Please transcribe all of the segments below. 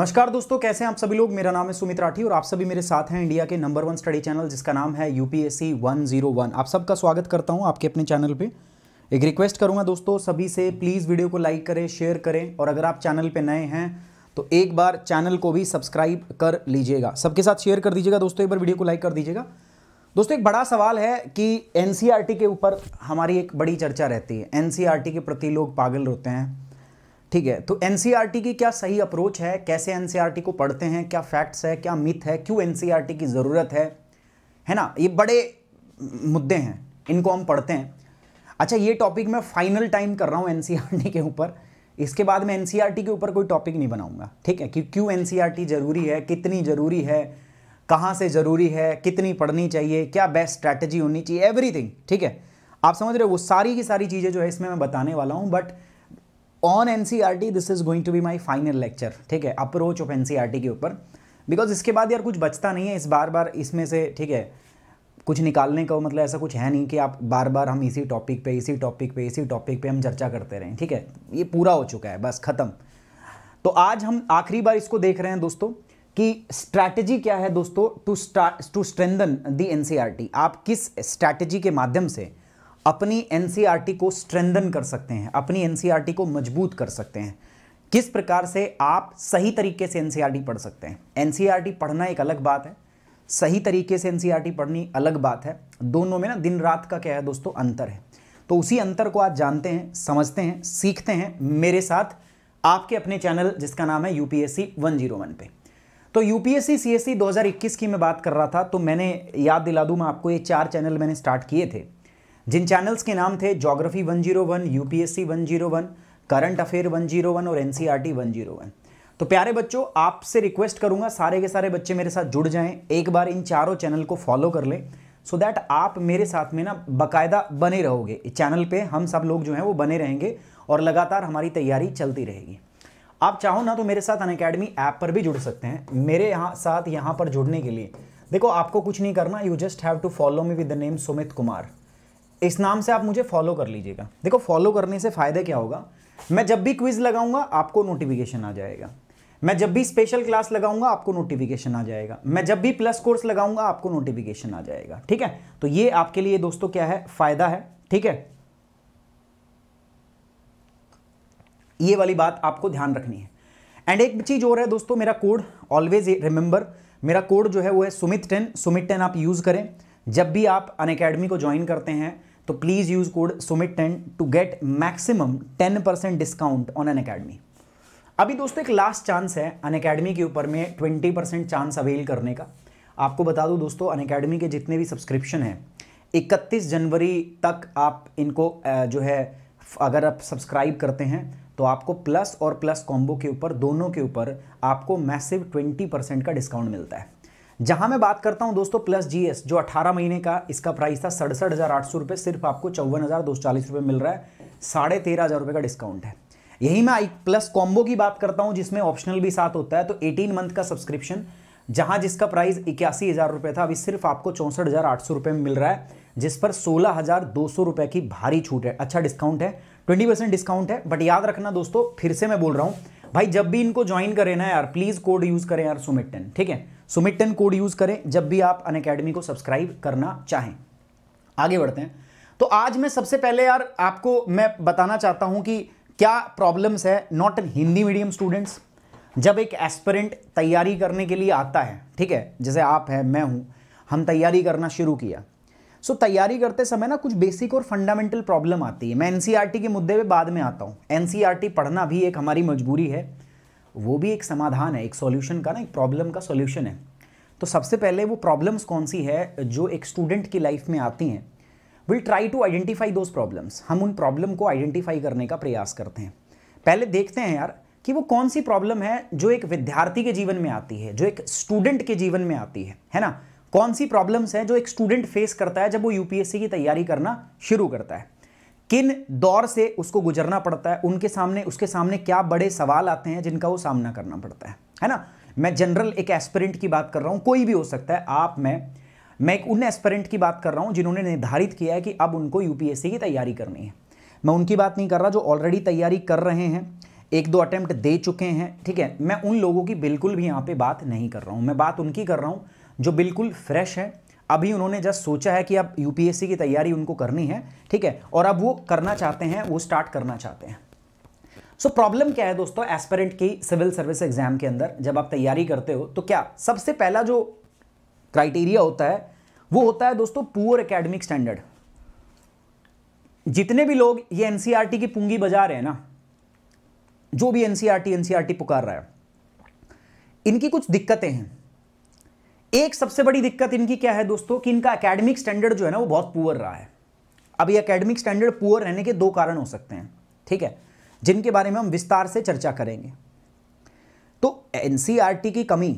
नमस्कार दोस्तों कैसे हैं आप सभी लोग मेरा नाम है सुमित राठी और आप सभी मेरे साथ हैं इंडिया के नंबर वन स्टडी चैनल जिसका नाम है यूपीएससी 101 आप सबका स्वागत करता हूं आपके अपने चैनल पे एक रिक्वेस्ट करूंगा दोस्तों सभी से प्लीज़ वीडियो को लाइक करें शेयर करें और अगर आप चैनल पे नए हैं तो एक बार चैनल को भी सब्सक्राइब कर लीजिएगा सबके साथ शेयर कर दीजिएगा दोस्तों एक बार वीडियो को लाइक कर दीजिएगा दोस्तों एक बड़ा सवाल है कि एन e के ऊपर हमारी एक बड़ी चर्चा रहती है एन e के प्रति लोग पागल होते हैं ठीक है तो एनसीईआरटी e की क्या सही अप्रोच है कैसे एनसीईआरटी e को पढ़ते हैं क्या फैक्ट्स है क्या मिथ है क्यों एनसीईआरटी e की ज़रूरत है है ना ये बड़े मुद्दे हैं इनको हम पढ़ते हैं अच्छा ये टॉपिक मैं फाइनल टाइम कर रहा हूँ एनसीईआरटी के ऊपर इसके बाद मैं एनसीईआरटी के ऊपर कोई टॉपिक नहीं बनाऊंगा ठीक है कि क्यों एनसीईआरटी ज़रूरी है कितनी ज़रूरी है कहाँ से ज़रूरी है कितनी पढ़नी चाहिए क्या बेस्ट स्ट्रैटेजी होनी चाहिए एवरीथिंग ठीक है आप समझ रहे हो वो सारी की सारी चीज़ें जो है इसमें मैं बताने वाला हूँ but on NCERT this is going to be my final lecture ठीक है अप्रोच ऑफ एनसीईआरटी के ऊपर बिकॉज इसके बाद यार कुछ बचता नहीं है इस बार बार इसमें से ठीक है कुछ निकालने का मतलब ऐसा कुछ है नहीं कि आप बार बार हम इसी टॉपिक पे इसी टॉपिक पे इसी टॉपिक पे हम चर्चा करते रहें ठीक है ये पूरा हो चुका है बस ख़त्म तो आज हम आखिरी बार इसको देख रहे हैं दोस्तों कि स्ट्रैटेजी क्या है दोस्तों to to strengthen the T आप किस स्ट्रैटेजी के माध्यम से अपनी एन e को स्ट्रेंदन कर सकते हैं अपनी एन e को मजबूत कर सकते हैं किस प्रकार से आप सही तरीके से एन e पढ़ सकते हैं एन पढ़ना एक अलग बात है सही तरीके से एन पढ़नी अलग बात है दोनों में ना दिन रात का क्या है दोस्तों अंतर है तो उसी अंतर को आज जानते हैं समझते हैं सीखते हैं मेरे साथ आपके अपने चैनल जिसका नाम है यूपीएससी वन पे तो यूपीएससी सीएससी 2021 की मैं बात कर रहा था तो मैंने याद दिला दूँ मैं आपको ये चार चैनल मैंने स्टार्ट किए थे जिन चैनल्स के नाम थे geography 101, zero one current affair 101 और e जीरो 101 तो प्यारे बच्चों आपसे रिक्वेस्ट करूंगा सारे के सारे बच्चे मेरे साथ जुड़ जाएं एक बार इन चारों चैनल को फॉलो कर लें सो दैट आप मेरे साथ में ना बाकायदा बने रहोगे इस चैनल पे हम सब लोग जो हैं वो बने रहेंगे और लगातार हमारी तैयारी चलती रहेगी आप चाहो ना तो मेरे साथ अन अकेडमी ऐप पर भी जुड़ सकते हैं मेरे यहाँ साथ यहाँ पर जुड़ने के लिए देखो आपको कुछ नहीं करना you just have to follow me with the name Sumit Kumar इस नाम से आप मुझे फॉलो कर लीजिएगा देखो फॉलो करने से फ़ायदा क्या होगा मैं जब भी क्विज़ लगाऊंगा आपको नोटिफिकेशन आ जाएगा मैं जब भी स्पेशल क्लास लगाऊंगा आपको नोटिफिकेशन आ जाएगा मैं जब भी प्लस कोर्स लगाऊंगा आपको नोटिफिकेशन आ जाएगा ठीक है तो ये आपके लिए दोस्तों क्या है फ़ायदा है ठीक है ये वाली बात आपको ध्यान रखनी है एंड एक चीज़ और है दोस्तों मेरा कोड ऑलवेज रिमेंबर मेरा कोड जो है वो है सुमित टेन सुमित टेन आप यूज़ करें जब भी आप अन को ज्वाइन करते हैं तो please use code Sumit ten to get maximum ten percent discount on Unacademy अभी दोस्तों एक लास्ट चांस है अन अकेडमी के ऊपर में ट्वेंटी परसेंट चांस अवेल करने का आपको बता दूं दोस्तों अन अकेडमी के जितने भी सब्सक्रिप्शन हैं इकतीस जनवरी तक आप इनको जो है अगर आप सब्सक्राइब करते हैं तो आपको प्लस और प्लस कॉम्बो के ऊपर दोनों के ऊपर आपको मैसिव ट्वेंटी परसेंट का डिस्काउंट मिलता है जहां मैं बात करता हूं दोस्तों प्लस जीएस जो 18 महीने का इसका प्राइस था सड़सठ हज़ार आठ सौ रुपए सिर्फ आपको चौवन हज़ार दो चालीस रुपए मिल रहा है साढ़े तेरह हज़ार रुपए का डिस्काउंट है यही मैं प्लस कॉम्बो की बात करता हूं जिसमें ऑप्शनल भी साथ होता है तो एटीन मंथ का सब्सक्रिप्शन जहां जिसका प्राइस इक्यासी हज़ार रुपये था अभी सिर्फ आपको चौंसठ हज़ार आठ सौ रुपए में मिल रहा है जिस पर सोलह हज़ार दो सौ रुपए की भारी छूट है अच्छा डिस्काउंट है ट्वेंटी परसेंट डिस्काउंट है बट याद रखना दोस्तों फिर से मैं बोल रहा हूँ भाई जब भी इनको ज्वाइन करें ना यार प्लीज़ कोड यूज़ करें यार सुमिटन ठीक है सुमित टेन कोड यूज़ करें जब भी आप अन अकेडमी को सब्सक्राइब करना चाहें आगे बढ़ते हैं तो आज मैं सबसे पहले यार आपको मैं बताना चाहता हूं कि क्या प्रॉब्लम्स है not in Hindi medium students जब एक एस्परेंट तैयारी करने के लिए आता है ठीक है जैसे आप हैं मैं हूं हम तैयारी करना शुरू किया सो so, तैयारी करते समय ना कुछ बेसिक और फंडामेंटल प्रॉब्लम आती है मैं एनसीईआरटी e के मुद्दे पे बाद में आता हूँ एनसीईआरटी e पढ़ना भी एक हमारी मजबूरी है वो भी एक समाधान है एक सॉल्यूशन का ना एक प्रॉब्लम का सॉल्यूशन है तो सबसे पहले वो प्रॉब्लम्स कौन सी है जो एक स्टूडेंट की लाइफ में आती हैं will try to identify those problems हम उन प्रॉब्लम को आइडेंटिफाई करने का प्रयास करते हैं पहले देखते हैं यार कि वो कौन सी प्रॉब्लम है जो एक विद्यार्थी के जीवन में आती है जो एक स्टूडेंट के जीवन में आती है है ना कौन सी प्रॉब्लम्स हैं जो एक स्टूडेंट फेस करता है जब वो यूपीएससी की तैयारी करना शुरू करता है किन दौर से उसको गुजरना पड़ता है उनके सामने उसके सामने क्या बड़े सवाल आते हैं जिनका वो सामना करना पड़ता है है ना मैं जनरल एक एस्पिरेंट की बात कर रहा हूँ कोई भी हो सकता है आप मैं मैं एक उन एस्पिरेंट की बात कर रहा हूँ जिन्होंने निर्धारित किया है कि अब उनको यूपीएससी की तैयारी करनी है मैं उनकी बात नहीं कर रहा जो ऑलरेडी तैयारी कर रहे हैं एक दो अटैम्प्ट दे चुके हैं ठीक है मैं उन लोगों की बिल्कुल भी यहाँ पर बात नहीं कर रहा हूँ मैं बात उनकी कर रहा हूँ जो बिल्कुल फ्रेश है अभी उन्होंने जस्ट सोचा है कि अब यूपीएससी की तैयारी उनको करनी है ठीक है और अब वो करना चाहते हैं वो स्टार्ट करना चाहते हैं सो so, प्रॉब्लम क्या है दोस्तों एस्पेरेंट की सिविल सर्विस एग्जाम के अंदर जब आप तैयारी करते हो तो क्या सबसे पहला जो क्राइटेरिया होता है वो होता है दोस्तों पुअर एकेडमिक स्टैंडर्ड जितने भी लोग ये एनसीआरटी e की पूंगी बजा रहे हैं ना जो भी एनसीआरटी एनसीआरटी e e पुकार रहा है इनकी कुछ दिक्कतें हैं एक सबसे बड़ी दिक्कत इनकी क्या है दोस्तों कि इनका एकेडमिक स्टैंडर्ड जो है ना वो बहुत पुअर रहा है अब ये एकेडमिक स्टैंडर्ड पुअर रहने के दो कारण हो सकते हैं ठीक है जिनके बारे में हम विस्तार से चर्चा करेंगे तो एन e की कमी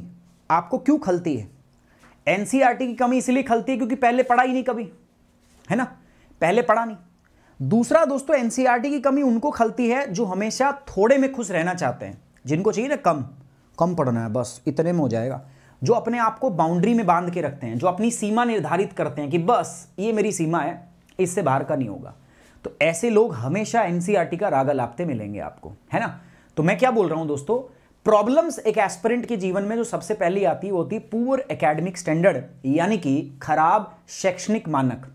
आपको क्यों खलती है एन e की कमी इसलिए खलती है क्योंकि पहले पढ़ा ही नहीं कभी है ना पहले पढ़ा नहीं दूसरा दोस्तों एनसीईआरटी e की कमी उनको खलती है जो हमेशा थोड़े में खुश रहना चाहते हैं जिनको चाहिए ना कम कम पढ़ना है बस इतने में हो जाएगा जो अपने आप को बाउंड्री में बांध के रखते हैं जो अपनी सीमा निर्धारित करते हैं कि बस ये मेरी सीमा है इससे बाहर का नहीं होगा तो ऐसे लोग हमेशा एनसीआरटी e का रागा लापते मिलेंगे आपको है ना तो मैं क्या बोल रहा हूं दोस्तों प्रॉब्लम्स एक एस्पिरेंट के जीवन में जो सबसे पहली आती है होती है पुअर एकेडमिक स्टैंडर्ड यानी कि खराब शैक्षणिक मानक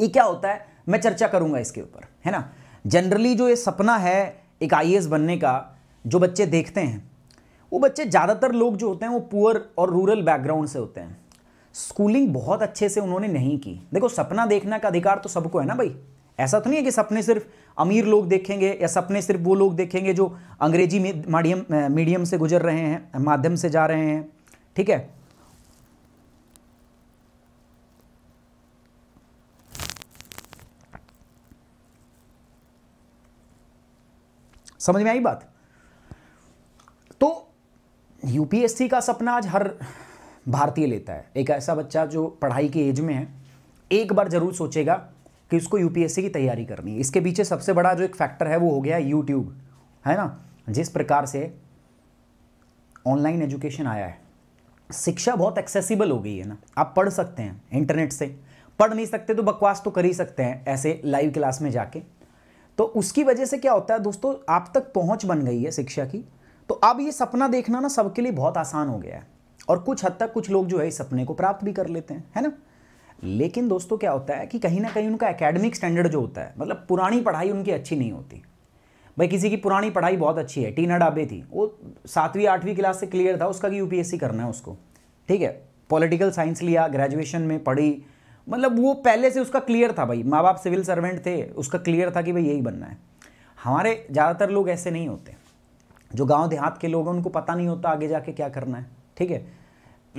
ये क्या होता है मैं चर्चा करूंगा इसके ऊपर है ना जनरली जो ये सपना है एक आई बनने का जो बच्चे देखते हैं वो बच्चे ज़्यादातर लोग जो होते हैं वो पुअर और रूरल बैकग्राउंड से होते हैं स्कूलिंग बहुत अच्छे से उन्होंने नहीं की देखो सपना देखने का अधिकार तो सबको है ना भाई ऐसा तो नहीं है कि सपने सिर्फ अमीर लोग देखेंगे या सपने सिर्फ वो लोग देखेंगे जो अंग्रेजी मीडियम मीडियम से गुजर रहे हैं माध्यम से जा रहे हैं ठीक है समझ में आई बात तो यूपीएससी का सपना आज हर भारतीय लेता है एक ऐसा बच्चा जो पढ़ाई के एज में है एक बार ज़रूर सोचेगा कि उसको यूपीएससी की तैयारी करनी है इसके पीछे सबसे बड़ा जो एक फैक्टर है वो हो गया यूट्यूब है ना जिस प्रकार से ऑनलाइन एजुकेशन आया है शिक्षा बहुत एक्सेसिबल हो गई है ना आप पढ़ सकते हैं इंटरनेट से पढ़ नहीं सकते तो बकवास तो कर ही सकते हैं ऐसे लाइव क्लास में जाके तो उसकी वजह से क्या होता है दोस्तों आप तक पहुंच बन गई है शिक्षा की तो अब ये सपना देखना ना सबके लिए बहुत आसान हो गया है और कुछ हद तक कुछ लोग जो है इस सपने को प्राप्त भी कर लेते हैं है ना लेकिन दोस्तों क्या होता है कि कहीं ना कहीं उनका एकेडमिक स्टैंडर्ड जो होता है मतलब पुरानी पढ़ाई उनकी अच्छी नहीं होती भाई किसी की पुरानी पढ़ाई बहुत अच्छी है टीना डाबे थी वो सातवीं आठवीं क्लास से क्लियर था उसका कि यूपीएससी करना है उसको ठीक है पॉलिटिकल साइंस लिया ग्रेजुएशन में पढ़ी मतलब वो पहले से उसका क्लियर था भाई माँ बाप सिविल सर्वेंट थे उसका क्लियर था कि भाई यही बनना है हमारे ज़्यादातर लोग ऐसे नहीं होते जो गांव देहात के लोग हैं उनको पता नहीं होता आगे जाके क्या करना है ठीक है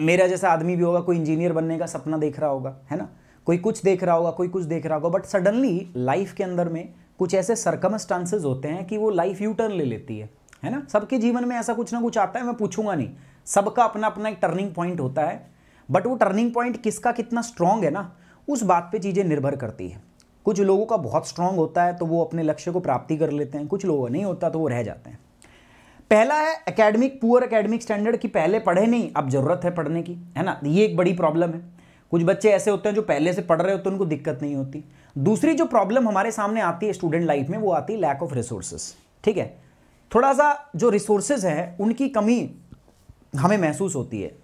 मेरा जैसा आदमी भी होगा कोई इंजीनियर बनने का सपना देख रहा होगा है ना कोई कुछ देख रहा होगा कोई कुछ देख रहा होगा बट सडनली लाइफ के अंदर में कुछ ऐसे सरकमस्टांसेज होते हैं कि वो लाइफ यू टर्न ले लेती है है ना सबके जीवन में ऐसा कुछ ना कुछ आता है मैं पूछूंगा नहीं सबका अपना अपना एक टर्निंग पॉइंट होता है बट वो टर्निंग पॉइंट किसका कितना स्ट्रांग है ना उस बात पे चीज़ें निर्भर करती है कुछ लोगों का बहुत स्ट्रांग होता है तो वो अपने लक्ष्य को प्राप्ति कर लेते हैं कुछ लोगों का नहीं होता तो वो रह जाते हैं पहला है एकेडमिक पुअर एकेडमिक स्टैंडर्ड की पहले पढ़े नहीं अब ज़रूरत है पढ़ने की है ना ये एक बड़ी प्रॉब्लम है कुछ बच्चे ऐसे होते हैं जो पहले से पढ़ रहे होते हैं उनको दिक्कत नहीं होती दूसरी जो प्रॉब्लम हमारे सामने आती है स्टूडेंट लाइफ में वो आती है लैक ऑफ रिसोर्सेज ठीक है थोड़ा सा जो रिसोर्सेज हैं उनकी कमी हमें महसूस होती है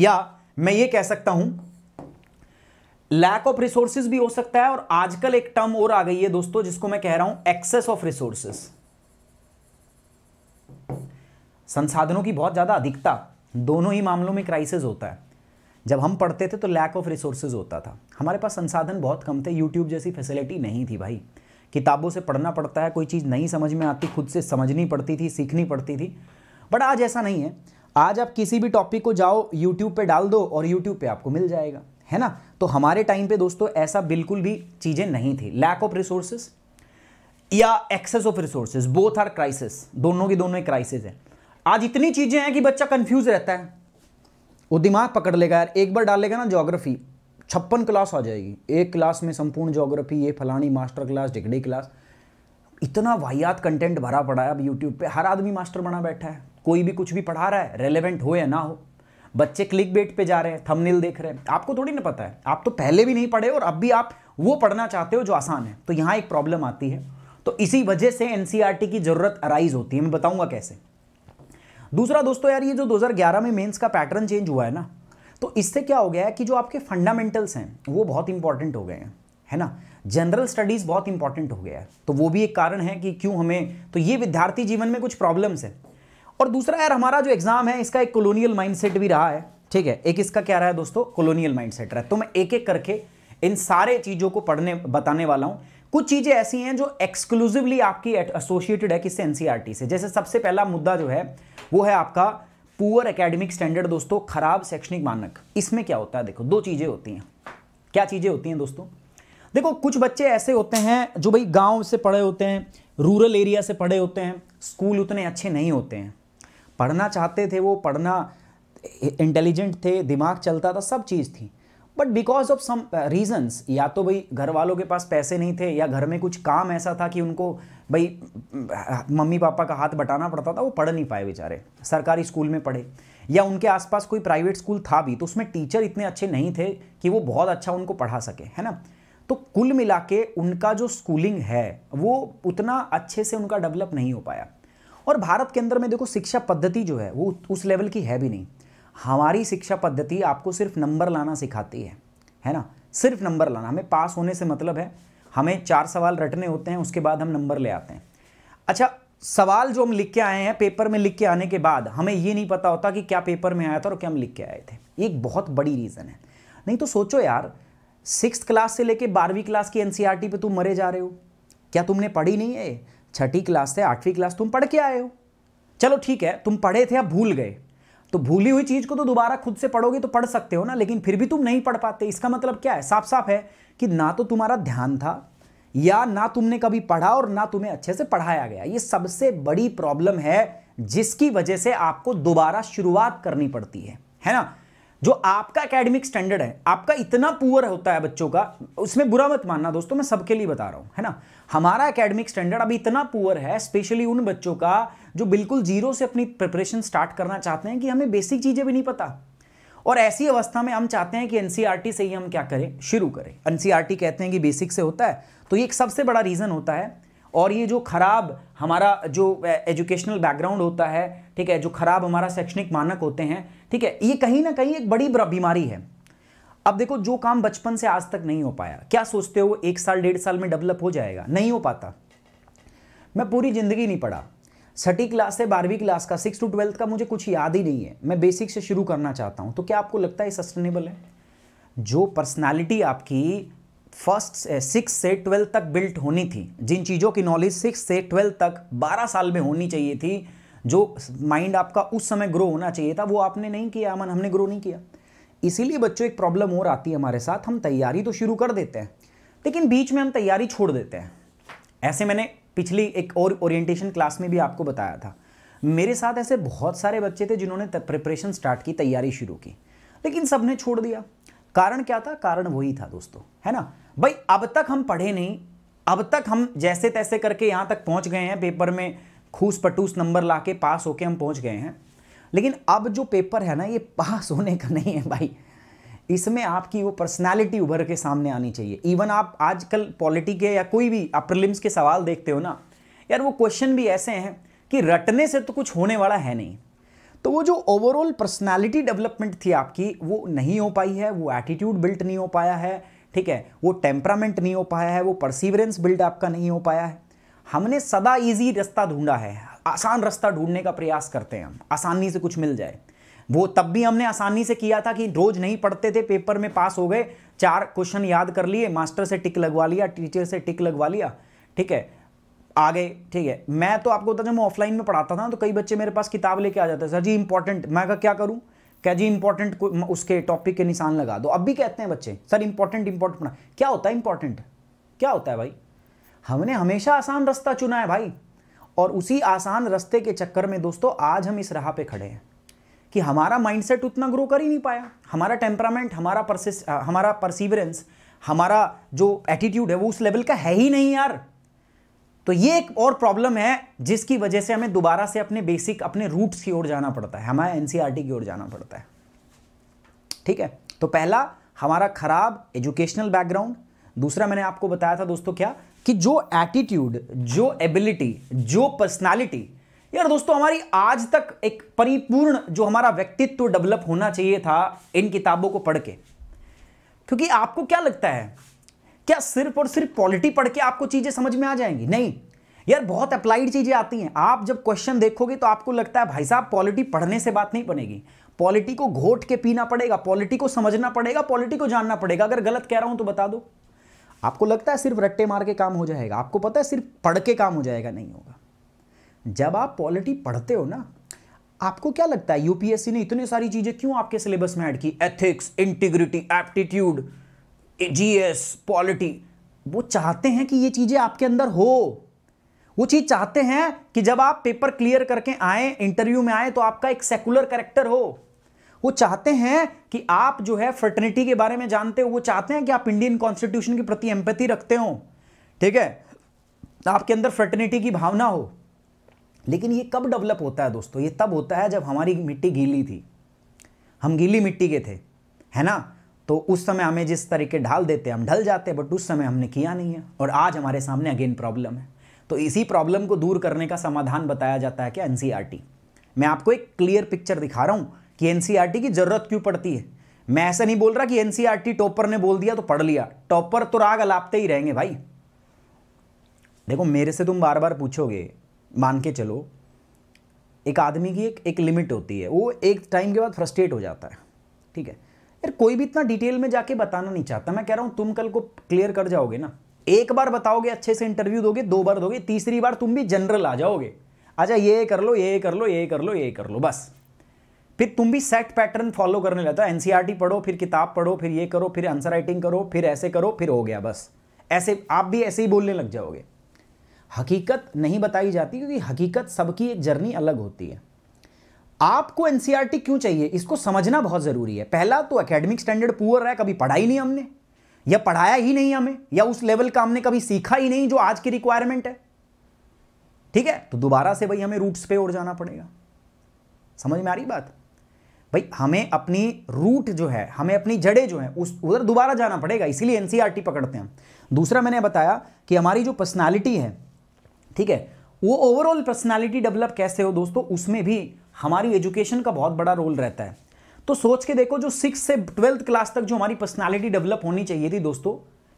या मैं ये कह सकता हूं लैक ऑफ रिसोर्सेज भी हो सकता है और आजकल एक टर्म और आ गई है दोस्तों जिसको मैं कह रहा हूं एक्सेस ऑफ रिसोर्सेज संसाधनों की बहुत ज़्यादा अधिकता दोनों ही मामलों में क्राइसिस होता है जब हम पढ़ते थे तो लैक ऑफ रिसोर्सेज होता था हमारे पास संसाधन बहुत कम थे यूट्यूब जैसी फैसिलिटी नहीं थी भाई किताबों से पढ़ना पड़ता है कोई चीज़ नहीं समझ में आती खुद से समझनी पड़ती थी सीखनी पड़ती थी बट आज ऐसा नहीं है आज आप किसी भी टॉपिक को जाओ यूट्यूब पर डाल दो और यूट्यूब पर आपको मिल जाएगा है ना तो हमारे टाइम पर दोस्तों ऐसा बिल्कुल भी चीज़ें नहीं थी लैक ऑफ रिसोर्सेज या access of resources both are crisis दोनों के दोनों एक क्राइसिस है आज इतनी चीज़ें हैं कि बच्चा कंफ्यूज रहता है वो दिमाग पकड़ लेगा यार एक बार डाल लेगा ना जोग्राफी छप्पन क्लास आ जाएगी एक क्लास में संपूर्ण जोग्राफी ये फलानी मास्टर क्लास डिग्री क्लास इतना वाहियात कंटेंट भरा पड़ा है अब यूट्यूब पे हर आदमी मास्टर बना बैठा है कोई भी कुछ भी पढ़ा रहा है रेलिवेंट हो या ना हो बच्चे क्लिक बेट पे जा रहे हैं थमनिल देख रहे हैं आपको थोड़ी ना पता है आप तो पहले भी नहीं पढ़े और अब भी आप वो पढ़ना चाहते हो जो आसान है तो यहाँ एक प्रॉब्लम आती है तो इसी वजह से एन e की ज़रूरत अराइज होती है मैं बताऊंगा कैसे दूसरा दोस्तों यार ये जो 2011 में मेंस का पैटर्न चेंज हुआ है ना तो इससे क्या हो गया है कि जो आपके फंडामेंटल्स हैं वो बहुत इंपॉर्टेंट हो गए हैं है ना जनरल स्टडीज़ बहुत इंपॉर्टेंट हो गया है तो वो भी एक कारण है कि क्यों हमें तो ये विद्यार्थी जीवन में कुछ प्रॉब्लम्स है और दूसरा यार हमारा जो एग्ज़ाम है इसका एक कॉलोनियल माइंडसेट भी रहा है ठीक है एक इसका क्या रहा है दोस्तों कॉलोनियल माइंडसेट रहा है तो मैं एक एक करके इन सारे चीज़ों को पढ़ने बताने वाला हूं कुछ चीज़ें ऐसी हैं जो एक्सक्लूसिवली आपकी एसोसिएटेड है किससे एनसीईआरटी e से जैसे सबसे पहला मुद्दा जो है वो है आपका पुअर एकेडमिक स्टैंडर्ड दोस्तों खराब शैक्षणिक मानक इसमें क्या होता है देखो दो चीज़ें होती हैं क्या चीज़ें होती हैं दोस्तों देखो कुछ बच्चे ऐसे होते हैं जो भाई गांव से पढ़े होते हैं रूरल एरिया से पढ़े होते हैं स्कूल उतने अच्छे नहीं होते हैं पढ़ना चाहते थे वो पढ़ना इंटेलिजेंट थे दिमाग चलता था सब चीज़ थी but because of some reasons या तो भाई घर वालों के पास पैसे नहीं थे या घर में कुछ काम ऐसा था कि उनको भाई मम्मी पापा का हाथ बटाना पड़ता था वो पढ़ नहीं पाए बेचारे सरकारी स्कूल में पढ़े या उनके आसपास कोई प्राइवेट स्कूल था भी तो उसमें टीचर इतने अच्छे नहीं थे कि वो बहुत अच्छा उनको पढ़ा सके है ना तो कुल मिला के उनका जो स्कूलिंग है वो उतना अच्छे से उनका डेवलप नहीं हो पाया और भारत के अंदर में देखो शिक्षा पद्धति जो है वो उस लेवल की है भी नहीं हमारी शिक्षा पद्धति आपको सिर्फ नंबर लाना सिखाती है है ना सिर्फ नंबर लाना हमें पास होने से मतलब है हमें चार सवाल रटने होते हैं उसके बाद हम नंबर ले आते हैं अच्छा सवाल जो हम लिख के आए हैं पेपर में लिख के आने के बाद हमें ये नहीं पता होता कि क्या पेपर में आया था और क्या हम लिख के आए थे एक बहुत बड़ी रीज़न है नहीं तो सोचो यार सिक्स क्लास से लेके बारहवीं क्लास की एनसीईआरटी e पे तुम मरे जा रहे हो क्या तुमने पढ़ी नहीं है छठी क्लास से आठवीं क्लास तुम पढ़ के आए हो चलो ठीक है तुम पढ़े थे या भूल गए तो भूली हुई चीज़ को तो दोबारा खुद से पढ़ोगे तो पढ़ सकते हो ना लेकिन फिर भी तुम नहीं पढ़ पाते इसका मतलब क्या है साफ साफ है कि ना तो तुम्हारा ध्यान था या ना तुमने कभी पढ़ा और ना तुम्हें अच्छे से पढ़ाया गया ये सबसे बड़ी प्रॉब्लम है जिसकी वजह से आपको दोबारा शुरुआत करनी पड़ती है है ना जो आपका एकेडमिक स्टैंडर्ड है आपका इतना पुअर होता है बच्चों का उसमें बुरा मत मानना दोस्तों मैं सबके लिए बता रहा हूं है ना हमारा एकेडमिक स्टैंडर्ड अभी इतना पुअर है स्पेशली उन बच्चों का जो बिल्कुल जीरो से अपनी प्रिपरेशन स्टार्ट करना चाहते हैं कि हमें बेसिक चीज़ें भी नहीं पता और ऐसी अवस्था में हम चाहते हैं कि एनसीईआरटी e से ही हम क्या करें शुरू करें एनसीईआरटी e कहते हैं कि बेसिक से होता है तो ये एक सबसे बड़ा रीज़न होता है और ये जो खराब हमारा जो एजुकेशनल बैकग्राउंड होता है ठीक है जो खराब हमारा शैक्षणिक मानक होते हैं ठीक है ये कहीं ना कहीं एक बड़ी बीमारी है अब देखो जो काम बचपन से आज तक नहीं हो पाया क्या सोचते हो एक साल डेढ़ साल में डेवलप हो जाएगा नहीं हो पाता मैं पूरी ज़िंदगी नहीं पढ़ा छठी क्लास से बारहवीं क्लास का सिक्स टू ट्वेल्थ का मुझे कुछ याद ही नहीं है मैं बेसिक से शुरू करना चाहता हूं तो क्या आपको लगता है सस्टेनेबल है जो पर्सनैलिटी आपकी फर्स्ट सिक्स से ट्वेल्थ तक बिल्ट होनी थी जिन चीज़ों की नॉलेज सिक्स से ट्वेल्थ तक बारह साल में होनी चाहिए थी जो माइंड आपका उस समय ग्रो होना चाहिए था वो आपने नहीं किया अमन हमने ग्रो नहीं किया इसीलिए बच्चों एक प्रॉब्लम और आती है हमारे साथ हम तैयारी तो शुरू कर देते हैं लेकिन बीच में हम तैयारी छोड़ देते हैं ऐसे मैंने पिछली एक और ओरिएंटेशन क्लास में भी आपको बताया था मेरे साथ ऐसे बहुत सारे बच्चे थे जिन्होंने प्रिपरेशन स्टार्ट की तैयारी शुरू की लेकिन सब ने छोड़ दिया कारण क्या था कारण वही था दोस्तों है ना भाई अब तक हम पढ़े नहीं अब तक हम जैसे तैसे करके यहाँ तक पहुँच गए हैं पेपर में खूस पटूस नंबर ला के पास होके हम पहुँच गए हैं लेकिन अब जो पेपर है ना ये पास होने का नहीं है भाई इसमें आपकी वो पर्सनालिटी उभर के सामने आनी चाहिए इवन आप आजकल पॉलिटी के या कोई भी आप के सवाल देखते हो ना यार वो क्वेश्चन भी ऐसे हैं कि रटने से तो कुछ होने वाला है नहीं तो वो जो ओवरऑल पर्सनैलिटी डेवलपमेंट थी आपकी वो नहीं हो पाई है वो एटीट्यूड बिल्ट नहीं हो पाया है ठीक है वो टेम्परामेंट नहीं हो पाया है वो परसिवरेंस बिल्ड आपका नहीं हो पाया है हमने सदा इजी रास्ता ढूंढा है आसान रास्ता ढूंढने का प्रयास करते हैं हम आसानी से कुछ मिल जाए वो तब भी हमने आसानी से किया था कि रोज नहीं पढ़ते थे पेपर में पास हो गए चार क्वेश्चन याद कर लिए मास्टर से टिक लगवा लिया टीचर से टिक लगवा लिया ठीक है आगे ठीक है मैं तो आपको बता दें मैं ऑफलाइन में पढ़ाता था तो कई बच्चे मेरे पास किताब लेके आ जाते हैं सर जी इंपॉर्टेंट मैं क्या करूं क्या जी इंपॉर्टेंट उसके टॉपिक के निशान लगा दो अब भी कहते हैं बच्चे सर इंपॉर्टेंट इंपॉर्टेंट पढ़ा क्या होता है इंपॉर्टेंट क्या होता है भाई हमने हमेशा आसान रास्ता चुना है भाई और उसी आसान रास्ते के चक्कर में दोस्तों आज हम इस राह पे खड़े हैं कि हमारा माइंडसेट उतना ग्रो कर ही नहीं पाया हमारा टेम्परामेंट हमारा परसिस हमारा परसिवरेंस हमारा जो एटीट्यूड है वो उस लेवल का है ही नहीं यार तो ये एक और प्रॉब्लम है जिसकी वजह से हमें दोबारा से अपने बेसिक अपने रूट्स की ओर जाना पड़ता है हमारे एनसीईआरटी e की ओर जाना पड़ता है ठीक है तो पहला हमारा खराब एजुकेशनल बैकग्राउंड दूसरा मैंने आपको बताया था दोस्तों क्या कि जो एटीट्यूड जो एबिलिटी जो पर्सनालिटी यार दोस्तों हमारी आज तक एक परिपूर्ण जो हमारा व्यक्तित्व डेवलप होना चाहिए था इन किताबों को पढ़ के क्योंकि आपको क्या लगता है क्या सिर्फ और सिर्फ पॉलिटी पढ़ के आपको चीज़ें समझ में आ जाएंगी नहीं यार बहुत अप्लाइड चीज़ें आती हैं आप जब क्वेश्चन देखोगे तो आपको लगता है भाई साहब पॉलिटी पढ़ने से बात नहीं बनेगी पॉलिटी को घोट के पीना पड़ेगा पॉलिटी को समझना पड़ेगा पॉलिटी को जानना पड़ेगा अगर गलत कह रहा हूं तो बता दो आपको लगता है सिर्फ रट्टे मार के काम हो जाएगा आपको पता है सिर्फ पढ़ के काम हो जाएगा नहीं होगा जब आप पॉलिटी पढ़ते हो ना आपको क्या लगता है यूपीएससी ने इतनी सारी चीज़ें क्यों आपके सिलेबस में ऐड की ethics integrity aptitude GS polity वो चाहते हैं कि ये चीज़ें आपके अंदर हो वो चीज़ चाहते हैं कि जब आप पेपर क्लियर करके आए इंटरव्यू में आए तो आपका एक सेकुलर करेक्टर हो वो चाहते हैं कि आप जो है फर्टर्निटी के बारे में जानते हो वो चाहते हैं कि आप इंडियन कॉन्स्टिट्यूशन के प्रति एम्पति रखते हो ठीक है आपके अंदर फर्टर्निटी की भावना हो लेकिन ये कब डेवलप होता है दोस्तों ये तब होता है जब हमारी मिट्टी गीली थी हम गीली मिट्टी के थे है ना तो उस समय हमें जिस तरीके ढाल देते हम ढल जाते बट उस समय हमने किया नहीं है और आज हमारे सामने अगेन प्रॉब्लम है तो इसी प्रॉब्लम को दूर करने का समाधान बताया जाता है क्या एन e मैं आपको एक क्लियर पिक्चर दिखा रहा हूं कि एनसीईआरटी की जरूरत क्यों पड़ती है मैं ऐसा नहीं बोल रहा कि एनसीईआरटी टॉपर ने बोल दिया तो पढ़ लिया टॉपर तो राग अलापते ही रहेंगे भाई देखो मेरे से तुम बार बार पूछोगे मान के चलो एक आदमी की एक एक लिमिट होती है वो एक टाइम के बाद फ्रस्ट्रेट हो जाता है ठीक है यार कोई भी इतना डिटेल में जाके बताना नहीं चाहता मैं कह रहा हूँ तुम कल को क्लियर कर जाओगे ना एक बार बताओगे अच्छे से इंटरव्यू दोगे दो बार दोगे तीसरी बार तुम भी जनरल आ जाओगे अच्छा ये कर लो ये कर लो ये कर लो ये कर लो बस फिर तुम भी सेट पैटर्न फॉलो करने लगता है एनसीईआरटी e पढ़ो फिर किताब पढ़ो फिर ये करो फिर आंसर राइटिंग करो फिर ऐसे करो फिर हो गया बस ऐसे आप भी ऐसे ही बोलने लग जाओगे हकीकत नहीं बताई जाती क्योंकि हकीकत सबकी एक जर्नी अलग होती है आपको एनसीईआरटी e क्यों चाहिए इसको समझना बहुत ज़रूरी है पहला तो एकेडमिक स्टैंडर्ड पुअर है कभी पढ़ाई नहीं हमने या पढ़ाया ही नहीं हमें या उस लेवल का हमने कभी सीखा ही नहीं जो आज की रिक्वायरमेंट है ठीक है तो दोबारा से भाई हमें रूट्स पे और जाना पड़ेगा समझ में आ रही बात भाई हमें अपनी रूट जो है हमें अपनी जड़ें जो हैं उस उधर दोबारा जाना पड़ेगा इसीलिए एनसीईआरटी e पकड़ते हैं दूसरा मैंने बताया कि हमारी जो पर्सनालिटी है ठीक है वो ओवरऑल पर्सनालिटी डेवलप कैसे हो दोस्तों उसमें भी हमारी एजुकेशन का बहुत बड़ा रोल रहता है तो सोच के देखो जो सिक्स से ट्वेल्थ क्लास तक जो हमारी पर्सनैलिटी डेवलप होनी चाहिए थी दोस्तों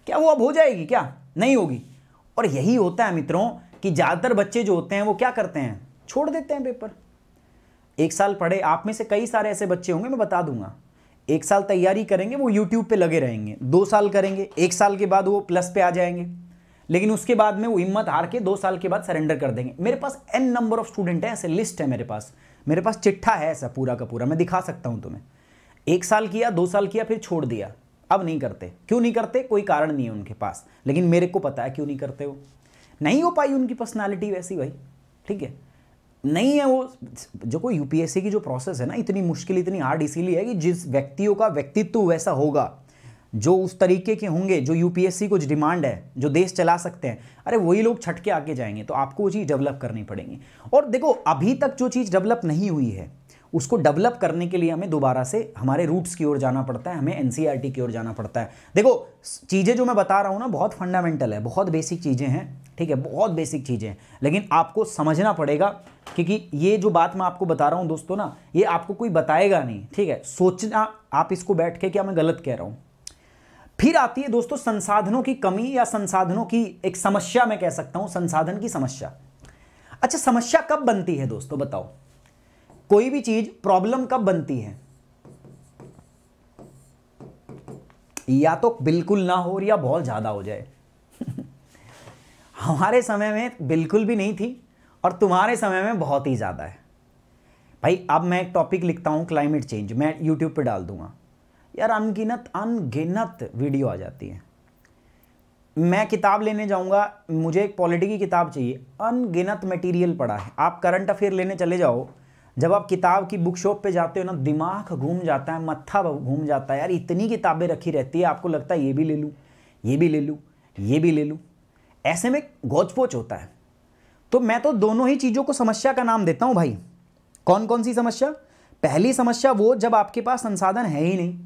क्या वो अब हो जाएगी क्या नहीं होगी और यही होता है मित्रों कि ज़्यादातर बच्चे जो होते हैं वो क्या करते हैं छोड़ देते हैं पेपर एक साल पढ़े आप में से कई सारे ऐसे बच्चे होंगे मैं बता दूंगा एक साल तैयारी करेंगे वो यूट्यूब पे लगे रहेंगे दो साल करेंगे एक साल के बाद वो प्लस पे आ जाएंगे लेकिन उसके बाद में वो हिम्मत हार के दो साल के बाद सरेंडर कर देंगे मेरे पास एन नंबर ऑफ स्टूडेंट है ऐसे लिस्ट है मेरे पास मेरे पास चिट्ठा है ऐसा पूरा का पूरा मैं दिखा सकता हूं तुम्हें एक साल किया दो साल किया फिर छोड़ दिया अब नहीं करते क्यों नहीं करते कोई कारण नहीं है उनके पास लेकिन मेरे को पता है क्यों नहीं करते वो नहीं हो पाई उनकी पर्सनैलिटी वैसी भाई ठीक है नहीं है वो जो कोई यूपीएससी की जो प्रोसेस है ना इतनी मुश्किल इतनी हार्ड इसीलिए है कि जिस व्यक्तियों का व्यक्तित्व वैसा होगा जो उस तरीके के होंगे जो यूपीएससी को डिमांड है जो देश चला सकते हैं अरे वही लोग छट के जाएंगे तो आपको वो चीज़ डेवलप करनी पड़ेगी और देखो अभी तक जो चीज़ डेवलप नहीं हुई है उसको डेवलप करने के लिए हमें दोबारा से हमारे रूट्स की ओर जाना पड़ता है हमें एन e की ओर जाना पड़ता है देखो चीज़ें जो मैं बता रहा हूँ ना बहुत फंडामेंटल है बहुत बेसिक चीज़ें हैं ठीक है बहुत बेसिक चीज़ें हैं लेकिन आपको समझना पड़ेगा क्योंकि ये जो बात मैं आपको बता रहा हूँ दोस्तों ना ये आपको कोई बताएगा नहीं ठीक है सोचना आप इसको बैठ के क्या मैं गलत कह रहा हूँ फिर आती है दोस्तों संसाधनों की कमी या संसाधनों की एक समस्या मैं कह सकता हूँ संसाधन की समस्या अच्छा समस्या कब बनती है दोस्तों बताओ कोई भी चीज प्रॉब्लम कब बनती है या तो बिल्कुल ना हो या बहुत ज्यादा हो जाए हमारे समय में बिल्कुल भी नहीं थी और तुम्हारे समय में बहुत ही ज़्यादा है भाई अब मैं एक टॉपिक लिखता हूँ क्लाइमेट चेंज मैं यूट्यूब पर डाल दूँगा यार अनगिनत अनगिनत वीडियो आ जाती है मैं किताब लेने जाऊँगा मुझे एक पॉलिटी की किताब चाहिए अनगिनत मटेरियल पड़ा है आप करंट अफेयर लेने चले जाओ जब आप किताब की बुक शॉप पे जाते हो ना दिमाग घूम जाता है मत्था घूम जाता है यार इतनी किताबें रखी रहती है आपको लगता है ये भी ले लूँ ये भी ले लूँ ये भी ले लूँ ऐसे में गोचपोच होता है तो मैं तो दोनों ही चीज़ों को समस्या का नाम देता हूँ भाई कौन कौन सी समस्या पहली समस्या वो जब आपके पास संसाधन है ही नहीं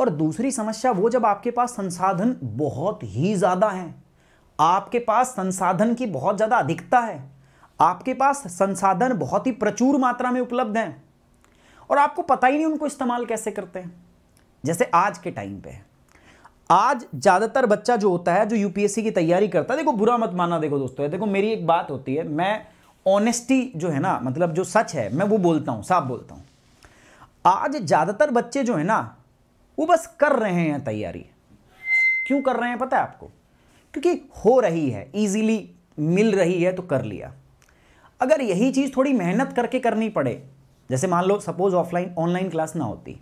और दूसरी समस्या वो जब आपके पास संसाधन बहुत ही ज़्यादा है आपके पास संसाधन की बहुत ज़्यादा अधिकता है आपके पास संसाधन बहुत ही प्रचुर मात्रा में उपलब्ध हैं और आपको पता ही नहीं उनको इस्तेमाल कैसे करते हैं जैसे आज के टाइम पे है आज ज्यादातर बच्चा जो होता है जो यूपीएससी की तैयारी करता है देखो बुरा मत मानना देखो दोस्तों देखो मेरी एक बात होती है मैं ऑनेस्टी जो है ना मतलब जो सच है मैं वो बोलता हूँ साफ बोलता हूँ आज ज़्यादातर बच्चे जो है ना वो बस कर रहे हैं तैयारी क्यों कर रहे हैं पता है आपको क्योंकि हो रही है ईजीली मिल रही है तो कर लिया अगर यही चीज़ थोड़ी मेहनत करके करनी पड़े जैसे मान लो सपोज ऑफलाइन ऑनलाइन क्लास ना होती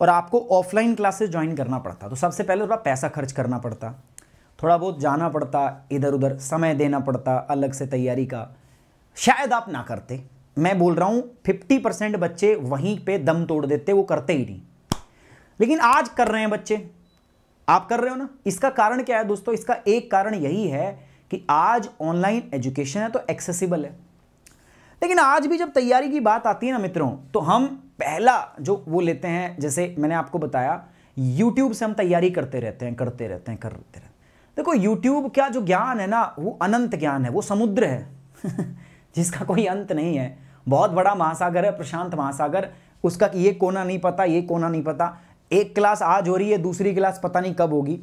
और आपको ऑफलाइन क्लासेस ज्वाइन करना पड़ता तो सबसे पहले थोड़ा पैसा खर्च करना पड़ता थोड़ा बहुत जाना पड़ता इधर उधर समय देना पड़ता अलग से तैयारी का शायद आप ना करते मैं बोल रहा हूँ फिफ्टी परसेंट बच्चे वहीं पे दम तोड़ देते वो करते ही नहीं लेकिन आज कर रहे हैं बच्चे आप कर रहे हो ना इसका कारण क्या है दोस्तों इसका एक कारण यही है कि आज ऑनलाइन एजुकेशन है तो एक्सेसिबल है लेकिन आज भी जब तैयारी की बात आती है ना मित्रों तो हम पहला जो वो लेते हैं जैसे मैंने आपको बताया यूट्यूब से हम तैयारी करते रहते हैं करते रहते हैं करते रहते हैं देखो यूट्यूब क्या जो ज्ञान है ना वो अनंत ज्ञान है वो समुद्र है जिसका कोई अंत नहीं है बहुत बड़ा महासागर है प्रशांत महासागर उसका ये कोना नहीं पता ये कोना नहीं पता एक क्लास आज हो रही है दूसरी क्लास पता नहीं कब होगी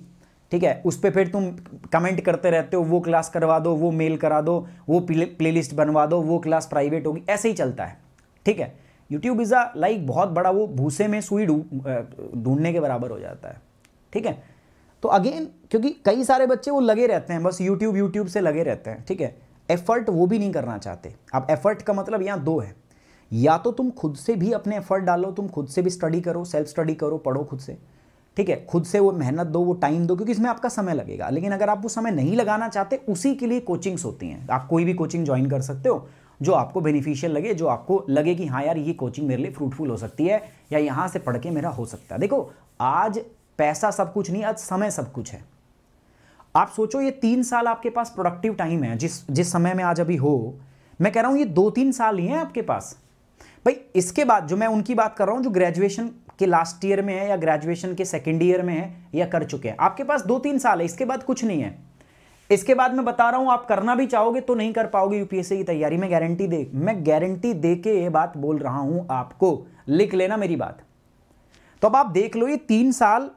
ठीक है उस पर फिर तुम कमेंट करते रहते हो वो क्लास करवा दो वो मेल करा दो वो प्ले बनवा दो वो क्लास प्राइवेट होगी ऐसे ही चलता है ठीक है यूट्यूब इज़ अ लाइक बहुत बड़ा वो भूसे में सुई ढूंढने के बराबर हो जाता है ठीक है तो अगेन क्योंकि कई सारे बच्चे वो लगे रहते हैं बस यूट्यूब यूट्यूब से लगे रहते हैं ठीक है एफर्ट वो भी नहीं करना चाहते अब एफर्ट का मतलब यहाँ दो है या तो तुम खुद से भी अपने एफर्ट डालो तुम खुद से भी स्टडी करो सेल्फ स्टडी करो पढ़ो खुद से ठीक है खुद से वो मेहनत दो वो टाइम दो क्योंकि इसमें आपका समय लगेगा लेकिन अगर आप वो समय नहीं लगाना चाहते उसी के लिए कोचिंग्स होती हैं आप कोई भी कोचिंग ज्वाइन कर सकते हो जो आपको बेनिफिशियल लगे जो आपको लगे कि हाँ यार ये कोचिंग मेरे लिए फ्रूटफुल हो सकती है या यहाँ से पढ़ के मेरा हो सकता है देखो आज पैसा सब कुछ नहीं आज समय सब कुछ है आप सोचो ये तीन साल आपके पास प्रोडक्टिव टाइम है जिस जिस समय में आज अभी हो मैं कह रहा हूँ ये दो तीन साल ही हैं आपके पास भाई इसके बाद जो मैं उनकी बात कर रहा हूँ जो ग्रेजुएशन के लास्ट ईयर में है या ग्रेजुएशन के सेकेंड ईयर में है या कर चुके हैं आपके पास दो तीन साल है इसके बाद कुछ नहीं है इसके बाद मैं बता रहा हूं आप करना भी चाहोगे तो नहीं कर पाओगे यूपीएससी की तैयारी में गारंटी दे मैं गारंटी दे के ये बात बोल रहा हूं आपको लिख लेना मेरी बात तो अब आप देख लो ये तीन साल